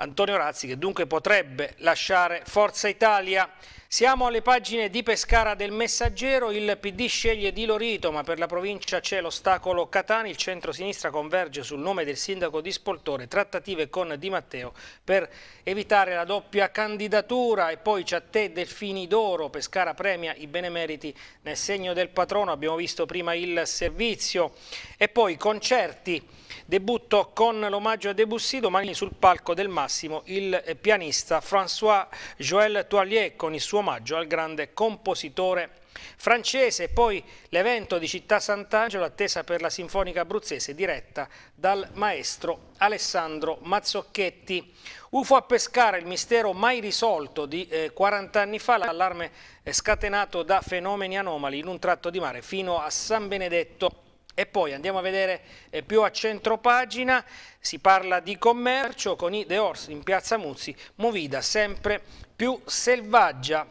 Antonio Razzi che dunque potrebbe lasciare Forza Italia. Siamo alle pagine di Pescara del Messaggero, il PD sceglie di Lorito ma per la provincia c'è l'ostacolo Catani, il centro-sinistra converge sul nome del sindaco di Spoltore, trattative con Di Matteo per evitare la doppia candidatura e poi a te Delfini d'Oro, Pescara premia i benemeriti nel segno del patrono, abbiamo visto prima il servizio e poi concerti Debutto con l'omaggio a Debussy domani sul palco del Massimo il eh, pianista François Joël Toilier con il suo omaggio al grande compositore francese. Poi l'evento di Città Sant'Angelo attesa per la Sinfonica Abruzzese diretta dal maestro Alessandro Mazzocchetti. UFO a pescare il mistero mai risolto di eh, 40 anni fa, l'allarme eh, scatenato da fenomeni anomali in un tratto di mare fino a San Benedetto e poi andiamo a vedere eh, più a centro pagina, si parla di commercio con i The Horse in piazza Muzzi, Movida sempre più selvaggia.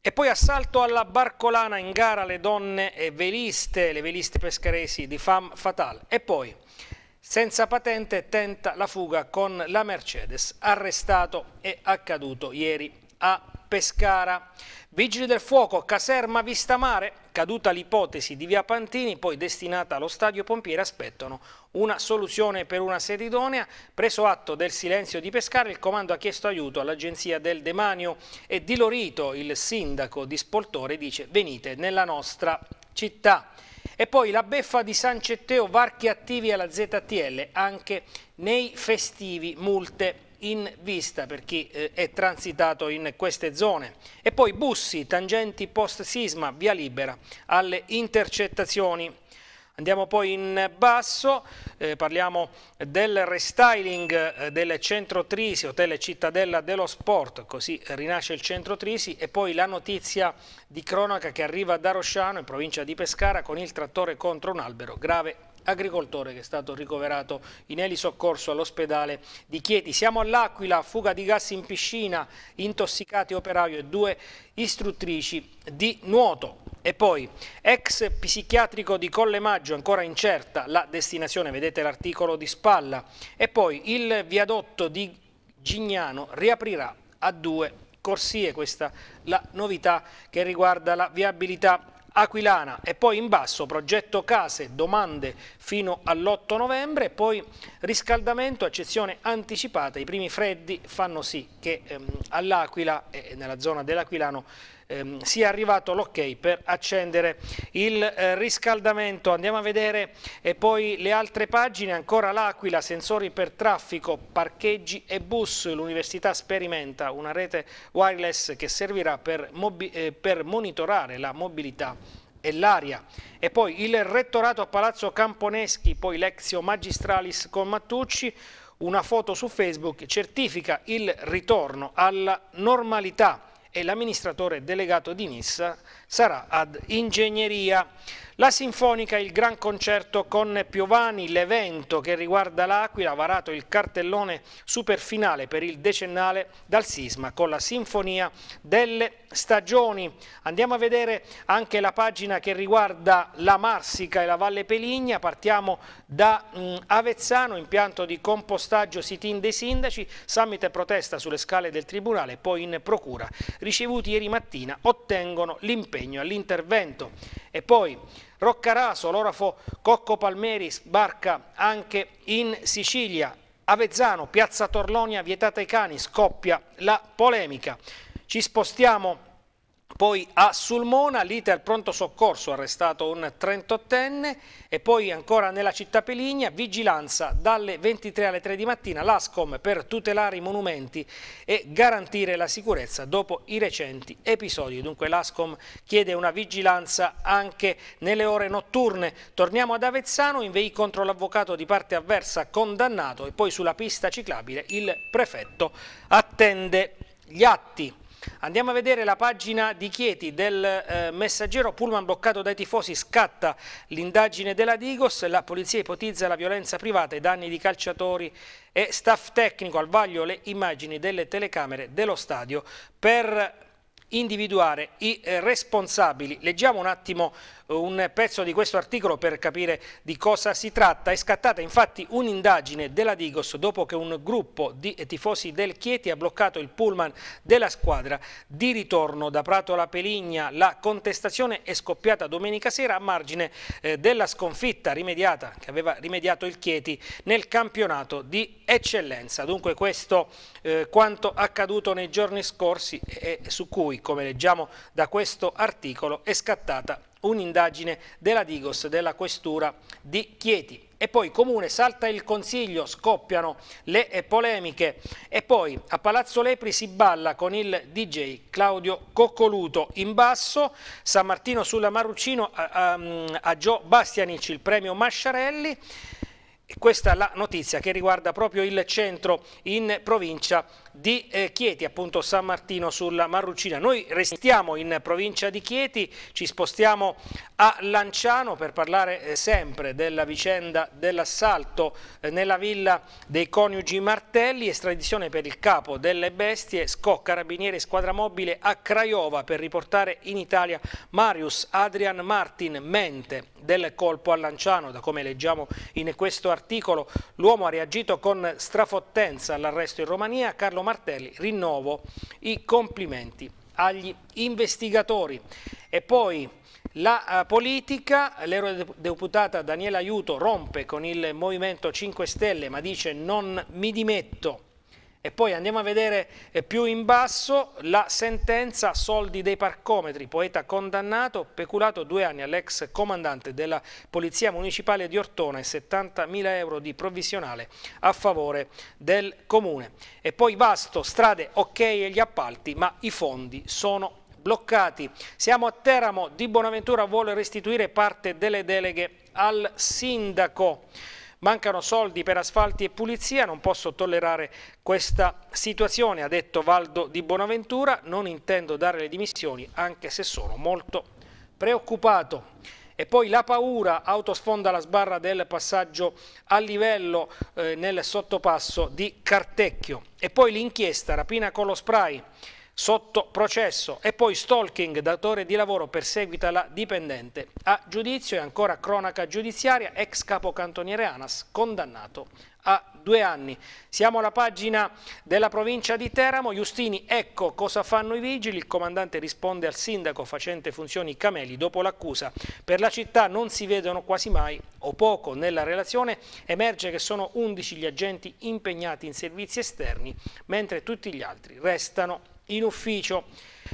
E poi assalto alla Barcolana in gara le donne veliste, le veliste pescaresi di Femme Fatale. E poi senza patente tenta la fuga con la Mercedes, arrestato e accaduto ieri a Pescara. Vigili del fuoco, caserma vista mare, caduta l'ipotesi di via Pantini, poi destinata allo stadio pompiere, aspettano una soluzione per una sede idonea. Preso atto del silenzio di Pescara, il comando ha chiesto aiuto all'agenzia del demanio e di Lorito, il sindaco di Spoltore, dice venite nella nostra città. E poi la beffa di San Cetteo, varchi attivi alla ZTL, anche nei festivi, multe in vista per chi eh, è transitato in queste zone. E poi bussi, tangenti post-sisma, via libera alle intercettazioni. Andiamo poi in basso, eh, parliamo del restyling eh, del centro Trisi, Hotel Cittadella dello Sport, così rinasce il centro Trisi e poi la notizia di cronaca che arriva da Rosciano in provincia di Pescara con il trattore contro un albero, grave agricoltore che è stato ricoverato in elisoccorso all'ospedale di Chieti. Siamo all'Aquila, fuga di gas in piscina, intossicati operaio e due istruttrici di nuoto. E poi, ex psichiatrico di Colle Maggio, ancora incerta la destinazione, vedete l'articolo di spalla. E poi il viadotto di Gignano riaprirà a due corsie, questa è la novità che riguarda la viabilità Aquilana e poi in basso progetto case, domande fino all'8 novembre, poi riscaldamento, accezione anticipata, i primi freddi fanno sì che ehm, all'Aquila e nella zona dell'Aquilano ehm, sia arrivato l'ok per accendere il eh, riscaldamento. Andiamo a vedere e eh, poi le altre pagine, ancora l'Aquila, sensori per traffico, parcheggi e bus, l'università sperimenta una rete wireless che servirà per, eh, per monitorare la mobilità e l'aria. E poi il rettorato a Palazzo Camponeschi, poi l'exio magistralis con Mattucci, una foto su Facebook certifica il ritorno alla normalità e l'amministratore delegato di Nissa sarà ad Ingegneria. La Sinfonica, il gran concerto con Piovani, l'evento che riguarda l'Aquila, ha varato il cartellone superfinale per il decennale dal sisma con la Sinfonia delle Stagioni. Andiamo a vedere anche la pagina che riguarda la Marsica e la Valle Peligna. Partiamo da mm, Avezzano, impianto di compostaggio sit-in dei sindaci, summit e protesta sulle scale del Tribunale, poi in procura. Ricevuti ieri mattina ottengono l'impegno impegno all'intervento. E poi Roccaraso, l'orafo Cocco Palmeri sbarca anche in Sicilia. Avezzano, Piazza Torlonia, vietata ai cani, scoppia la polemica. Ci spostiamo poi a Sulmona, lite al pronto soccorso, arrestato un 38enne e poi ancora nella città Peligna, vigilanza dalle 23 alle 3 di mattina, l'ASCOM per tutelare i monumenti e garantire la sicurezza dopo i recenti episodi. Dunque l'ASCOM chiede una vigilanza anche nelle ore notturne. Torniamo ad Avezzano, invei contro l'avvocato di parte avversa condannato e poi sulla pista ciclabile il prefetto attende gli atti. Andiamo a vedere la pagina di Chieti del eh, messaggero Pullman bloccato dai tifosi, scatta l'indagine della Digos, la polizia ipotizza la violenza privata, i danni di calciatori e staff tecnico al vaglio le immagini delle telecamere dello stadio per individuare i eh, responsabili. Leggiamo un attimo un pezzo di questo articolo per capire di cosa si tratta. È scattata infatti un'indagine della Digos dopo che un gruppo di tifosi del Chieti ha bloccato il pullman della squadra di ritorno da Prato alla Peligna. La contestazione è scoppiata domenica sera a margine eh, della sconfitta rimediata che aveva rimediato il Chieti nel campionato di eccellenza. Dunque questo eh, quanto accaduto nei giorni scorsi e su cui, come leggiamo da questo articolo, è scattata un'indagine della Digos della Questura di Chieti. E poi Comune salta il Consiglio, scoppiano le polemiche e poi a Palazzo Lepri si balla con il DJ Claudio Coccoluto. In basso San Martino sulla Marrucino a, a, a Gio Bastianic il premio Masciarelli. Questa è la notizia che riguarda proprio il centro in provincia di di eh, Chieti, appunto San Martino sulla Marrucina. Noi restiamo in provincia di Chieti, ci spostiamo a Lanciano per parlare eh, sempre della vicenda dell'assalto eh, nella villa dei coniugi Martelli, estradizione per il capo delle bestie, SCO, carabinieri squadra mobile a Craiova per riportare in Italia Marius Adrian Martin Mente del colpo a Lanciano, da come leggiamo in questo articolo. L'uomo ha reagito con strafottenza all'arresto in Romania, Carlo Martelli, rinnovo i complimenti agli investigatori. E poi la eh, politica, l'eurodeputata Daniela Aiuto rompe con il Movimento 5 Stelle ma dice non mi dimetto e poi andiamo a vedere eh, più in basso la sentenza soldi dei parcometri, poeta condannato, peculato due anni all'ex comandante della Polizia Municipale di Ortona e 70.000 euro di provvisionale a favore del Comune. E poi vasto, strade ok e gli appalti, ma i fondi sono bloccati. Siamo a Teramo, Di Bonaventura vuole restituire parte delle deleghe al sindaco. Mancano soldi per asfalti e pulizia, non posso tollerare questa situazione, ha detto Valdo di Bonaventura, non intendo dare le dimissioni anche se sono molto preoccupato. E poi la paura, autosfonda la sbarra del passaggio a livello eh, nel sottopasso di Cartecchio. E poi l'inchiesta, rapina con lo spray sotto processo e poi stalking, datore di lavoro perseguita la dipendente. A giudizio e ancora cronaca giudiziaria, ex capo cantoniere Anas, condannato a due anni. Siamo alla pagina della provincia di Teramo. Giustini, ecco cosa fanno i vigili. Il comandante risponde al sindaco facente funzioni Cameli dopo l'accusa. Per la città non si vedono quasi mai o poco. Nella relazione emerge che sono 11 gli agenti impegnati in servizi esterni, mentre tutti gli altri restano in ufficio.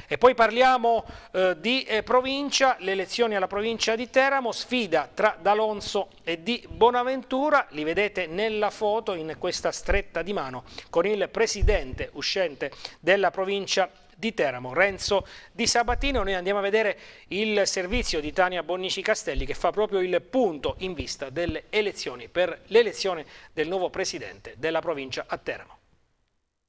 E poi parliamo eh, di eh, provincia, le elezioni alla provincia di Teramo, sfida tra D'Alonso e Di Bonaventura, li vedete nella foto in questa stretta di mano con il presidente uscente della provincia di Teramo, Renzo Di Sabatino. Noi andiamo a vedere il servizio di Tania Bonnici Castelli che fa proprio il punto in vista delle elezioni per l'elezione del nuovo presidente della provincia a Teramo.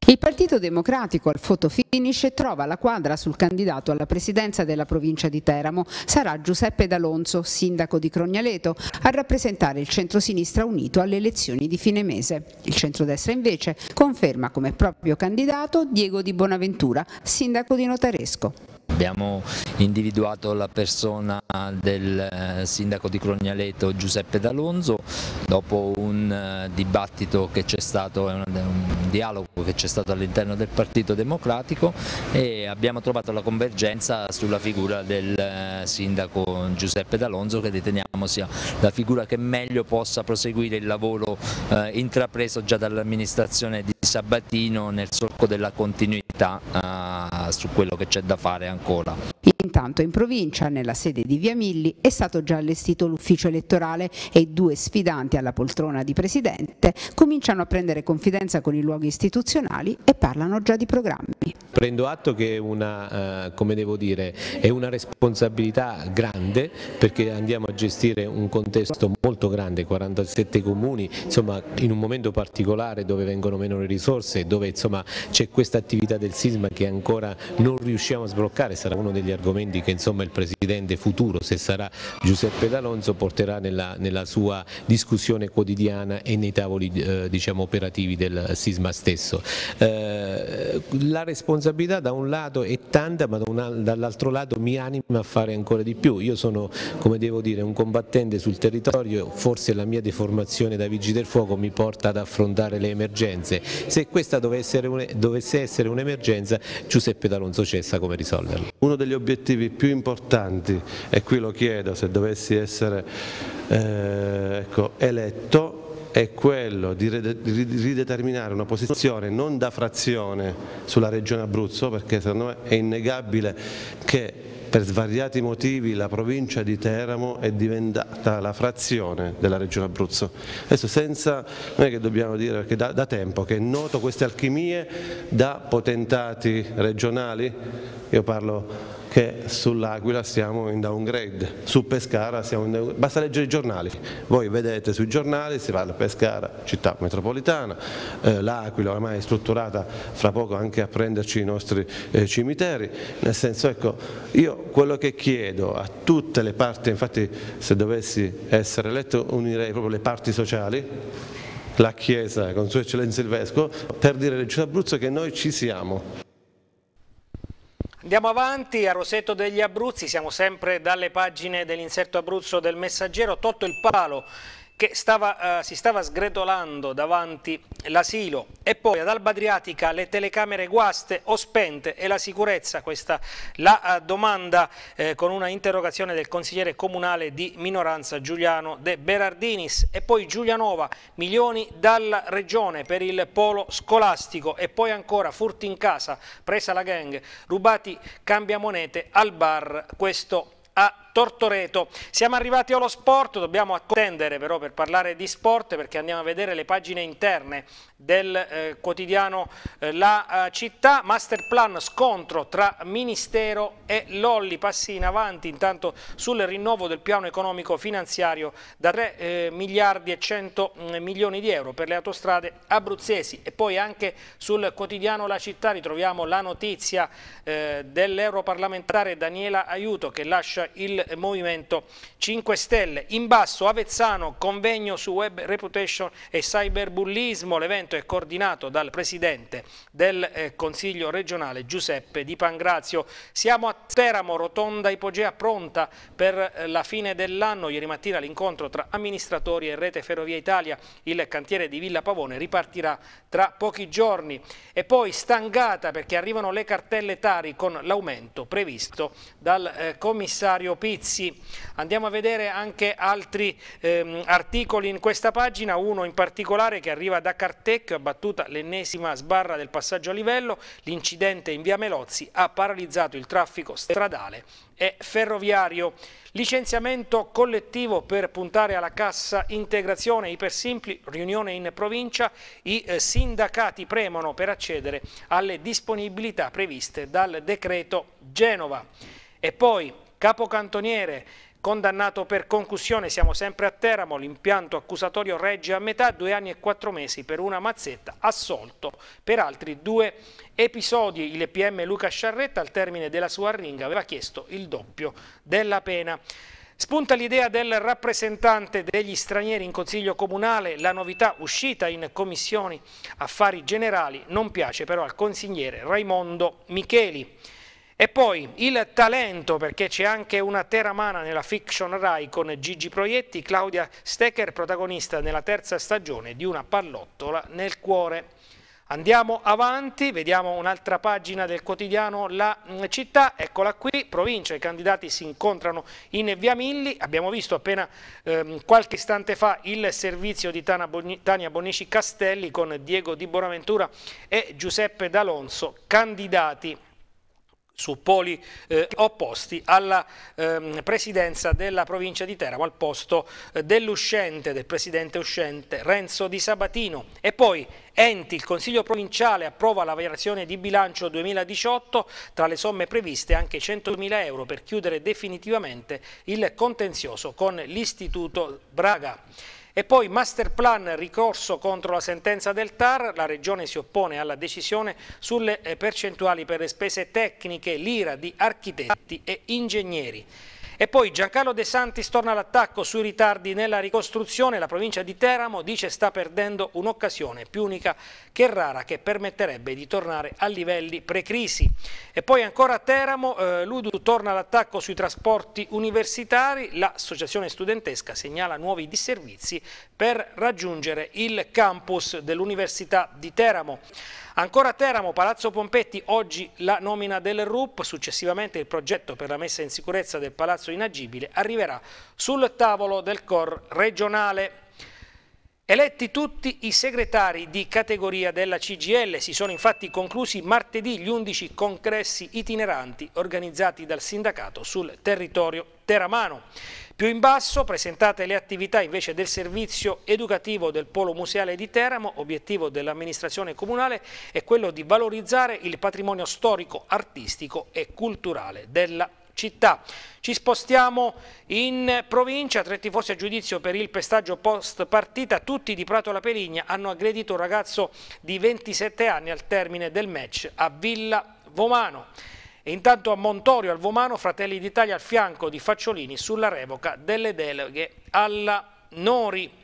Il Partito Democratico al fotofinish trova la quadra sul candidato alla presidenza della provincia di Teramo. Sarà Giuseppe D'Alonso, sindaco di Crognaleto, a rappresentare il centro-sinistra unito alle elezioni di fine mese. Il centrodestra invece conferma come proprio candidato Diego Di Bonaventura, sindaco di Notaresco. Abbiamo individuato la persona del eh, sindaco di Crognaleto Giuseppe D'Alonso dopo un eh, dibattito che c'è stato, un dialogo che c'è stato all'interno del Partito Democratico e abbiamo trovato la convergenza sulla figura del eh, sindaco Giuseppe D'Alonso che riteniamo sia la figura che meglio possa proseguire il lavoro eh, intrapreso già dall'amministrazione di Sabatino nel solco della continuità eh, su quello che c'è da fare ancora. Intanto in provincia, nella sede di Via Milli, è stato già allestito l'ufficio elettorale e due sfidanti alla poltrona di presidente cominciano a prendere confidenza con i luoghi dialoghi istituzionali e parlano già di programmi. Prendo atto che è una, eh, dire, è una responsabilità grande perché andiamo a gestire un contesto molto grande, 47 comuni, insomma in un momento particolare dove vengono meno le risorse, dove c'è questa attività del sisma che ancora non riusciamo a sbloccare, sarà uno degli argomenti che insomma, il Presidente futuro, se sarà Giuseppe D'Alonso, porterà nella, nella, sua discussione quotidiana e nei tavoli eh, diciamo, operativi del sisma stesso. Eh, la responsabilità da un lato è tanta ma da dall'altro lato mi anima a fare ancora di più, io sono come devo dire un combattente sul territorio, forse la mia deformazione da vigile del fuoco mi porta ad affrontare le emergenze, se questa dovesse essere un'emergenza Giuseppe D'Alonso cessa come risolverla. Uno degli obiettivi più importanti e qui lo chiedo se dovessi essere eh, ecco, eletto è quello di rideterminare una posizione non da frazione sulla regione Abruzzo, perché secondo me è innegabile che per svariati motivi la provincia di Teramo è diventata la frazione della regione Abruzzo. Adesso senza, non è che dobbiamo dire, perché da, da tempo che è noto queste alchimie da potentati regionali, io parlo che sull'Aquila siamo in downgrade, su Pescara siamo in downgrade, basta leggere i giornali, voi vedete sui giornali si parla Pescara, città metropolitana, eh, l'Aquila ormai è strutturata fra poco anche a prenderci i nostri eh, cimiteri, nel senso ecco io quello che chiedo a tutte le parti, infatti se dovessi essere eletto unirei proprio le parti sociali, la Chiesa con Sua Eccellenza il Vescovo, per dire alle Abruzzo che noi ci siamo. Andiamo avanti a Roseto degli Abruzzi, siamo sempre dalle pagine dell'inserto Abruzzo del Messaggero, tolto il Palo che stava, eh, si stava sgretolando davanti l'asilo e poi ad Alba Adriatica le telecamere guaste o spente e la sicurezza, questa la uh, domanda eh, con una interrogazione del consigliere comunale di minoranza Giuliano De Berardinis e poi Giulianova, milioni dalla regione per il polo scolastico e poi ancora furti in casa, presa la gang, rubati cambiamonete al bar, questo a Tortoreto. Siamo arrivati allo sport, dobbiamo attendere però per parlare di sport perché andiamo a vedere le pagine interne del eh, quotidiano eh, La eh, Città, masterplan scontro tra Ministero e Lolli, passi in avanti intanto sul rinnovo del piano economico finanziario da 3 eh, miliardi e 100 mm, milioni di euro per le autostrade abruzzesi e poi anche sul quotidiano La Città ritroviamo la notizia eh, dell'europarlamentare Daniela Aiuto che lascia il eh, Movimento 5 Stelle. In basso Avezzano, convegno su web reputation e cyberbullismo. L'evento è coordinato dal Presidente del eh, Consiglio regionale Giuseppe Di Pangrazio. Siamo a Teramo, rotonda ipogea pronta per eh, la fine dell'anno. Ieri mattina l'incontro tra amministratori e Rete Ferrovia Italia. Il cantiere di Villa Pavone ripartirà tra pochi giorni. E poi stangata perché arrivano le cartelle Tari con l'aumento previsto dal commissario Pini giudizi. Andiamo a vedere anche altri ehm, articoli in questa pagina, uno in particolare che arriva da Cartecchio, abbattuta l'ennesima sbarra del passaggio a livello, l'incidente in via Melozzi ha paralizzato il traffico stradale e ferroviario. Licenziamento collettivo per puntare alla cassa integrazione Ipersimpli, riunione in provincia, i eh, sindacati premono per accedere alle disponibilità previste dal decreto Genova. E poi Capocantoniere, condannato per concussione, siamo sempre a Teramo, l'impianto accusatorio regge a metà, due anni e quattro mesi per una mazzetta, assolto per altri due episodi. Il PM Luca Sciarretta al termine della sua arringa aveva chiesto il doppio della pena. Spunta l'idea del rappresentante degli stranieri in Consiglio Comunale, la novità uscita in commissioni affari generali non piace però al consigliere Raimondo Micheli. E poi il talento, perché c'è anche una teramana nella fiction Rai con Gigi Proietti, Claudia Stecker protagonista nella terza stagione di Una pallottola nel cuore. Andiamo avanti, vediamo un'altra pagina del quotidiano La mm, Città, eccola qui, provincia, i candidati si incontrano in via Milli, abbiamo visto appena ehm, qualche istante fa il servizio di Tania Bonici Castelli con Diego Di Bonaventura e Giuseppe D'Alonso, candidati su poli eh, opposti alla ehm, presidenza della provincia di Teramo al posto eh, dell'uscente, del presidente uscente Renzo Di Sabatino e poi enti, il consiglio provinciale approva la variazione di bilancio 2018 tra le somme previste anche 100.000 euro per chiudere definitivamente il contenzioso con l'istituto Braga. E poi master plan ricorso contro la sentenza del TAR, la Regione si oppone alla decisione sulle eh, percentuali per le spese tecniche, l'IRA di architetti e ingegneri. E poi Giancarlo De Santis torna all'attacco sui ritardi nella ricostruzione. La provincia di Teramo dice sta perdendo un'occasione più unica che rara che permetterebbe di tornare a livelli pre-crisi. E poi ancora a Teramo, eh, Ludu torna all'attacco sui trasporti universitari. L'associazione studentesca segnala nuovi disservizi per raggiungere il campus dell'Università di Teramo. Ancora Teramo, Palazzo Pompetti, oggi la nomina del RUP, successivamente il progetto per la messa in sicurezza del palazzo inagibile arriverà sul tavolo del COR regionale. Eletti tutti i segretari di categoria della CGL, si sono infatti conclusi martedì gli 11 congressi itineranti organizzati dal sindacato sul territorio teramano. Più in basso presentate le attività invece del servizio educativo del Polo Museale di Teramo, obiettivo dell'amministrazione comunale è quello di valorizzare il patrimonio storico, artistico e culturale della città città. Ci spostiamo in provincia, tre tifosi a giudizio per il pestaggio post partita, tutti di Prato alla Perigna hanno aggredito un ragazzo di 27 anni al termine del match a Villa Vomano. E intanto a Montorio, al Vomano, Fratelli d'Italia al fianco di Facciolini sulla revoca delle deleghe alla Nori.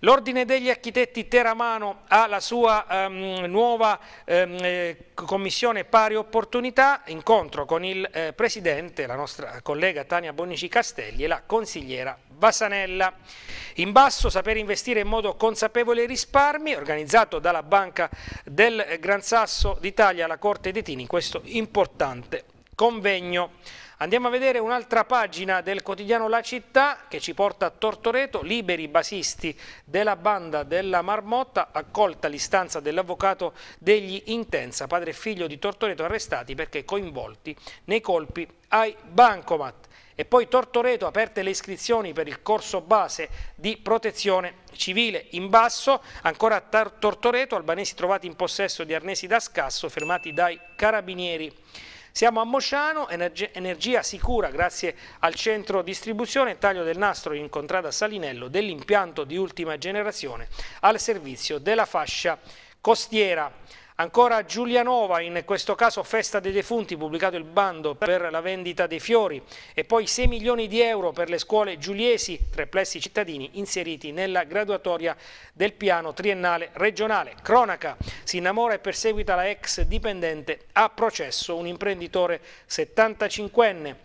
L'Ordine degli Architetti Teramano ha la sua ehm, nuova ehm, eh, commissione pari opportunità, incontro con il eh, Presidente, la nostra collega Tania Bonici Castelli e la consigliera Vasanella. In basso saper investire in modo consapevole i risparmi, organizzato dalla Banca del Gran Sasso d'Italia la Corte dei Tini, questo importante convegno. Andiamo a vedere un'altra pagina del quotidiano La Città che ci porta a Tortoreto, liberi basisti della banda della Marmotta, accolta l'istanza dell'avvocato degli Intensa, padre e figlio di Tortoreto arrestati perché coinvolti nei colpi ai bancomat. E poi Tortoreto aperte le iscrizioni per il corso base di protezione civile. In basso, ancora a Tortoreto, albanesi trovati in possesso di arnesi da scasso fermati dai carabinieri. Siamo a Mosciano, energia, energia sicura grazie al centro distribuzione, taglio del nastro in contrada Salinello dell'impianto di ultima generazione al servizio della fascia costiera. Ancora Giulianova, in questo caso festa dei defunti, pubblicato il bando per la vendita dei fiori e poi 6 milioni di euro per le scuole giuliesi, tre plessi cittadini inseriti nella graduatoria del piano triennale regionale. Cronaca, si innamora e perseguita la ex dipendente a processo, un imprenditore 75enne.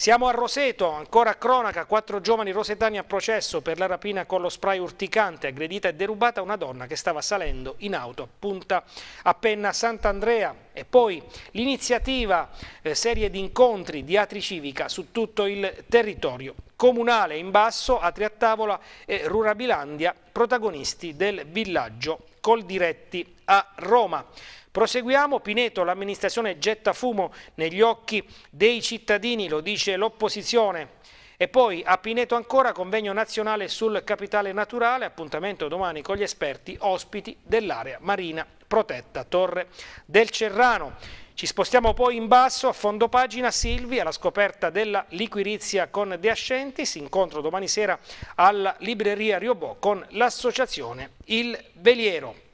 Siamo a Roseto, ancora a cronaca, quattro giovani rosetani a processo per la rapina con lo spray urticante, aggredita e derubata una donna che stava salendo in auto a punta a penna Sant'Andrea. E poi l'iniziativa eh, serie di incontri di Atri Civica su tutto il territorio comunale in basso, Atri a Tavola e Rurabilandia, protagonisti del villaggio Col Diretti a Roma. Proseguiamo, Pineto, l'amministrazione getta fumo negli occhi dei cittadini, lo dice l'opposizione. E poi a Pineto ancora convegno nazionale sul capitale naturale, appuntamento domani con gli esperti ospiti dell'area marina protetta Torre del Cerrano. Ci spostiamo poi in basso a fondo pagina Silvi alla scoperta della liquirizia con De Ascenti, si incontro domani sera alla libreria Riobò con l'associazione Il Veliero.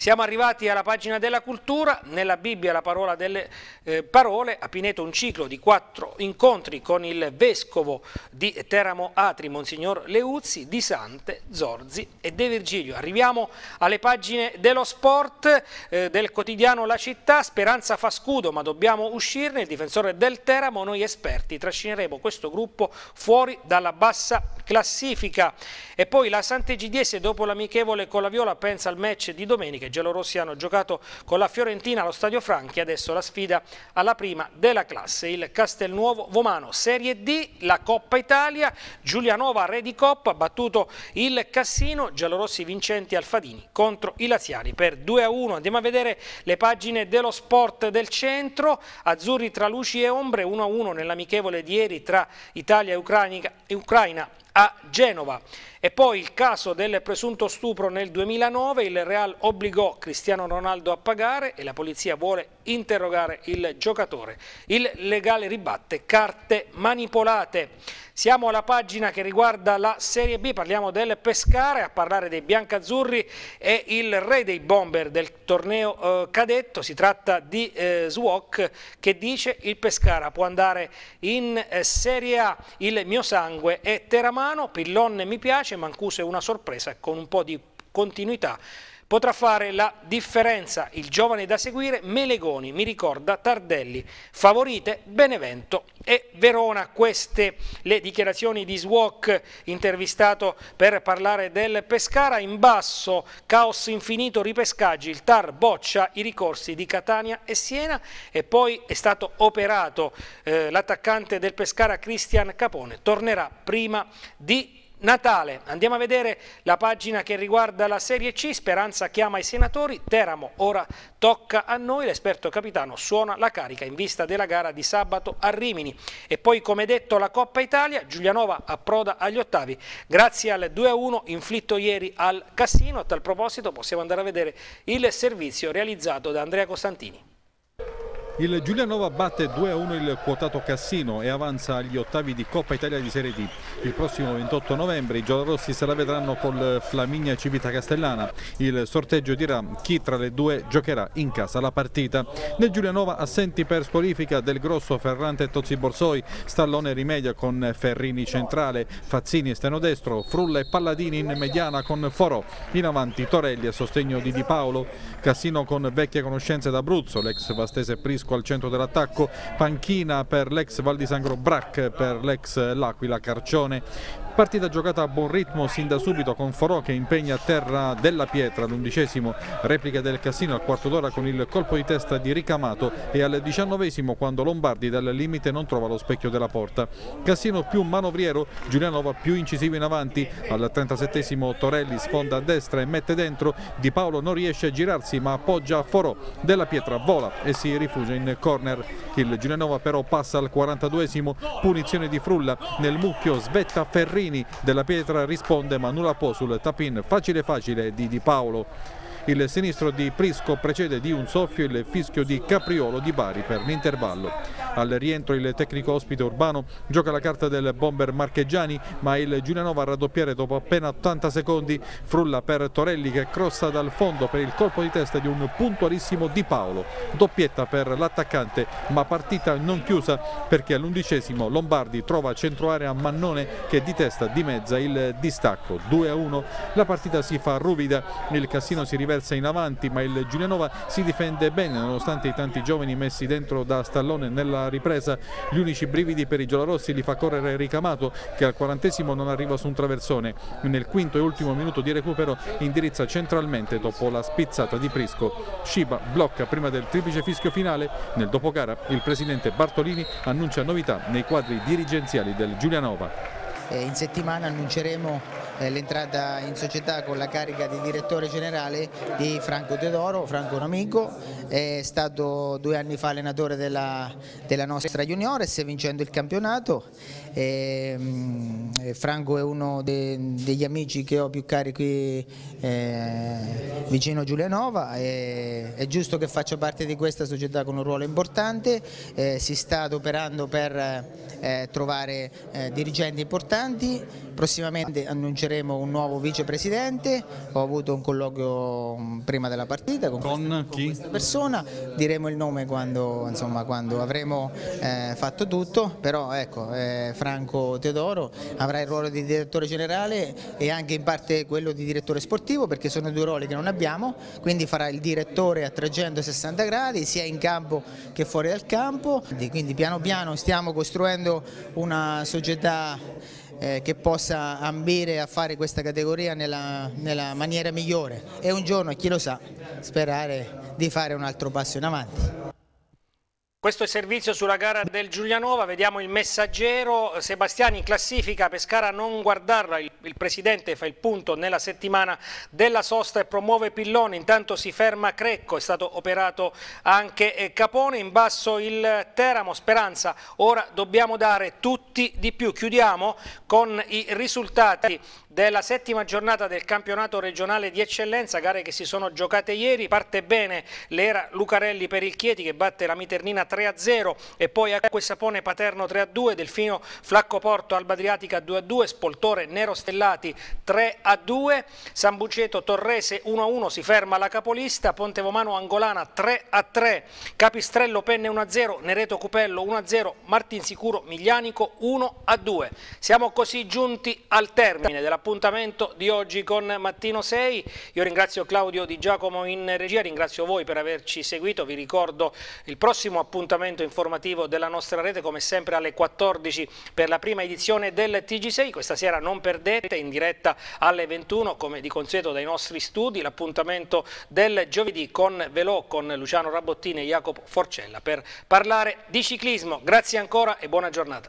Siamo arrivati alla pagina della cultura, nella Bibbia la parola delle eh, parole, a Pineto un ciclo di quattro incontri con il vescovo di Teramo Atri, Monsignor Leuzzi, di Sante, Zorzi e De Virgilio. Arriviamo alle pagine dello sport, eh, del quotidiano La Città, Speranza fa scudo ma dobbiamo uscirne, il difensore del Teramo, noi esperti trascineremo questo gruppo fuori dalla bassa classifica. E poi la Sant'Egidiese dopo l'amichevole con la Viola pensa al match di domenica i gelorossi hanno giocato con la Fiorentina allo Stadio Franchi, adesso la sfida alla prima della classe, il Castelnuovo Vomano, Serie D, la Coppa Italia, Giulianova Re di Coppa, battuto il Cassino, gelorossi vincenti Alfadini contro i Laziani per 2 a 1. Andiamo a vedere le pagine dello sport del centro, azzurri tra luci e ombre, 1 a 1 nell'amichevole di ieri tra Italia e Ucraina, e Ucraina a Genova. E poi il caso del presunto stupro nel 2009, il Real obbligò Cristiano Ronaldo a pagare e la polizia vuole interrogare il giocatore. Il legale ribatte carte manipolate. Siamo alla pagina che riguarda la Serie B, parliamo del Pescara, a parlare dei biancazzurri è il re dei bomber del torneo eh, cadetto, si tratta di eh, Swok che dice il Pescara può andare in eh, Serie A, il mio sangue è Teramano, Pillon mi piace, Mancuso è una sorpresa con un po' di continuità Potrà fare la differenza il giovane da seguire Melegoni, mi ricorda Tardelli, Favorite, Benevento e Verona. Queste le dichiarazioni di Swok intervistato per parlare del Pescara. In basso caos infinito, ripescaggi, il TAR boccia i ricorsi di Catania e Siena e poi è stato operato eh, l'attaccante del Pescara Cristian Capone. Tornerà prima di Natale, andiamo a vedere la pagina che riguarda la Serie C, Speranza chiama i senatori, Teramo ora tocca a noi, l'esperto capitano suona la carica in vista della gara di sabato a Rimini e poi come detto la Coppa Italia, Giulianova approda agli ottavi grazie al 2-1 inflitto ieri al Cassino, a tal proposito possiamo andare a vedere il servizio realizzato da Andrea Costantini. Il Giulianova batte 2-1 il quotato Cassino e avanza agli ottavi di Coppa Italia di Serie D. Il prossimo 28 novembre i giallorossi se la vedranno col Flaminia Civita Castellana. Il sorteggio dirà chi tra le due giocherà in casa la partita. Nel Giulianova assenti per squalifica del Grosso Ferrante Tozzi Borsoi, Stallone rimedia con Ferrini centrale, Fazzini esteno destro, Frulla e Palladini in mediana con Forò. In avanti Torelli a sostegno di Di Paolo, Cassino con vecchie conoscenze d'Abruzzo, l'ex Vastese Prisco al centro dell'attacco, panchina per l'ex Val di Sangro Brac, per l'ex L'Aquila Carcione, Partita giocata a buon ritmo sin da subito con Forò che impegna a terra della pietra l'undicesimo replica del Cassino al quarto d'ora con il colpo di testa di Ricamato e al diciannovesimo quando Lombardi dal limite non trova lo specchio della porta. Cassino più manovriero, Giulianova più incisivo in avanti, al 37esimo Torelli sfonda a destra e mette dentro, Di Paolo non riesce a girarsi ma appoggia a Forò, della pietra vola e si rifugia in corner. Il Giulianova però passa al 42esimo, punizione di Frulla, nel mucchio svetta Ferrini Mancini della Pietra risponde ma nulla può sul tap-in facile facile di Di Paolo il sinistro di Prisco precede di un soffio il fischio di Capriolo di Bari per l'intervallo. Al rientro il tecnico ospite Urbano gioca la carta del bomber Marcheggiani ma il Giulianova a raddoppiare dopo appena 80 secondi. Frulla per Torelli che crossa dal fondo per il colpo di testa di un puntualissimo Di Paolo. Doppietta per l'attaccante ma partita non chiusa perché all'undicesimo Lombardi trova centroarea Mannone che di testa dimezza il distacco 2 1. La partita si fa ruvida, il Cassino si rivela persa in avanti ma il Giulianova si difende bene nonostante i tanti giovani messi dentro da Stallone nella ripresa gli unici brividi per i giallorossi li fa correre Ricamato che al quarantesimo non arriva su un traversone nel quinto e ultimo minuto di recupero indirizza centralmente dopo la spizzata di Prisco Sciba blocca prima del triplice fischio finale nel dopogara il presidente Bartolini annuncia novità nei quadri dirigenziali del Giulianova eh, in settimana annunceremo eh, l'entrata in società con la carica di direttore generale di Franco Teodoro, Franco è un amico, è stato due anni fa allenatore della, della nostra Juniores vincendo il campionato e, ehm, Franco è uno de, degli amici che ho più cari qui eh, vicino Giulianova, e, è giusto che faccia parte di questa società con un ruolo importante, eh, si sta adoperando per eh, trovare eh, dirigenti importanti, prossimamente annunceremo un nuovo vicepresidente, ho avuto un colloquio mm, prima della partita con, con, questa, con questa, persona, diremo il nome quando, insomma, quando avremo eh, fatto tutto, però ecco, eh, Franco Teodoro, avrà il ruolo di direttore generale e anche in parte quello di direttore sportivo perché sono due ruoli che non abbiamo, quindi farà il direttore a 360 gradi sia in campo che fuori dal campo, quindi piano piano stiamo costruendo una società eh, che possa ambire a fare questa categoria nella, nella maniera migliore e un giorno, chi lo sa, sperare di fare un altro passo in avanti. Questo è il servizio sulla gara del Giulianova, vediamo il messaggero, Sebastiani in classifica, Pescara non guardarla, il, il, presidente fa il punto nella settimana della sosta e promuove Pilloni, intanto si ferma Crecco, è stato operato anche eh, Capone, in basso il Teramo, Speranza, ora dobbiamo dare tutti di più, chiudiamo con i risultati della settima giornata del campionato regionale di eccellenza, gare che si sono giocate ieri, parte bene l'era Lucarelli per il Chieti che batte la Miternina 3-0 e poi Acque Sapone Paterno 3-2, Delfino Flacco Porto Alba Adriatica 2-2, Spoltore Nero Stellati 3-2, San Buceto Torrese 1-1 si ferma la capolista, Pontevomano Angolana 3-3, Capistrello Penne 1-0, Nereto Cupello 1-0, Martinsicuro Miglianico 1-2. Siamo così giunti al termine della l'appuntamento di oggi con Mattino 6. Io ringrazio Claudio Di Giacomo in regia, ringrazio voi per averci seguito. Vi ricordo il prossimo appuntamento informativo della nostra rete, come sempre alle 14 per la prima edizione del TG6. Questa sera non perdete in diretta alle 21, come di consueto dai nostri studi, l'appuntamento del giovedì con Velò, con Luciano Rabottini e Jacopo Forcella per parlare di ciclismo. Grazie ancora e buona giornata.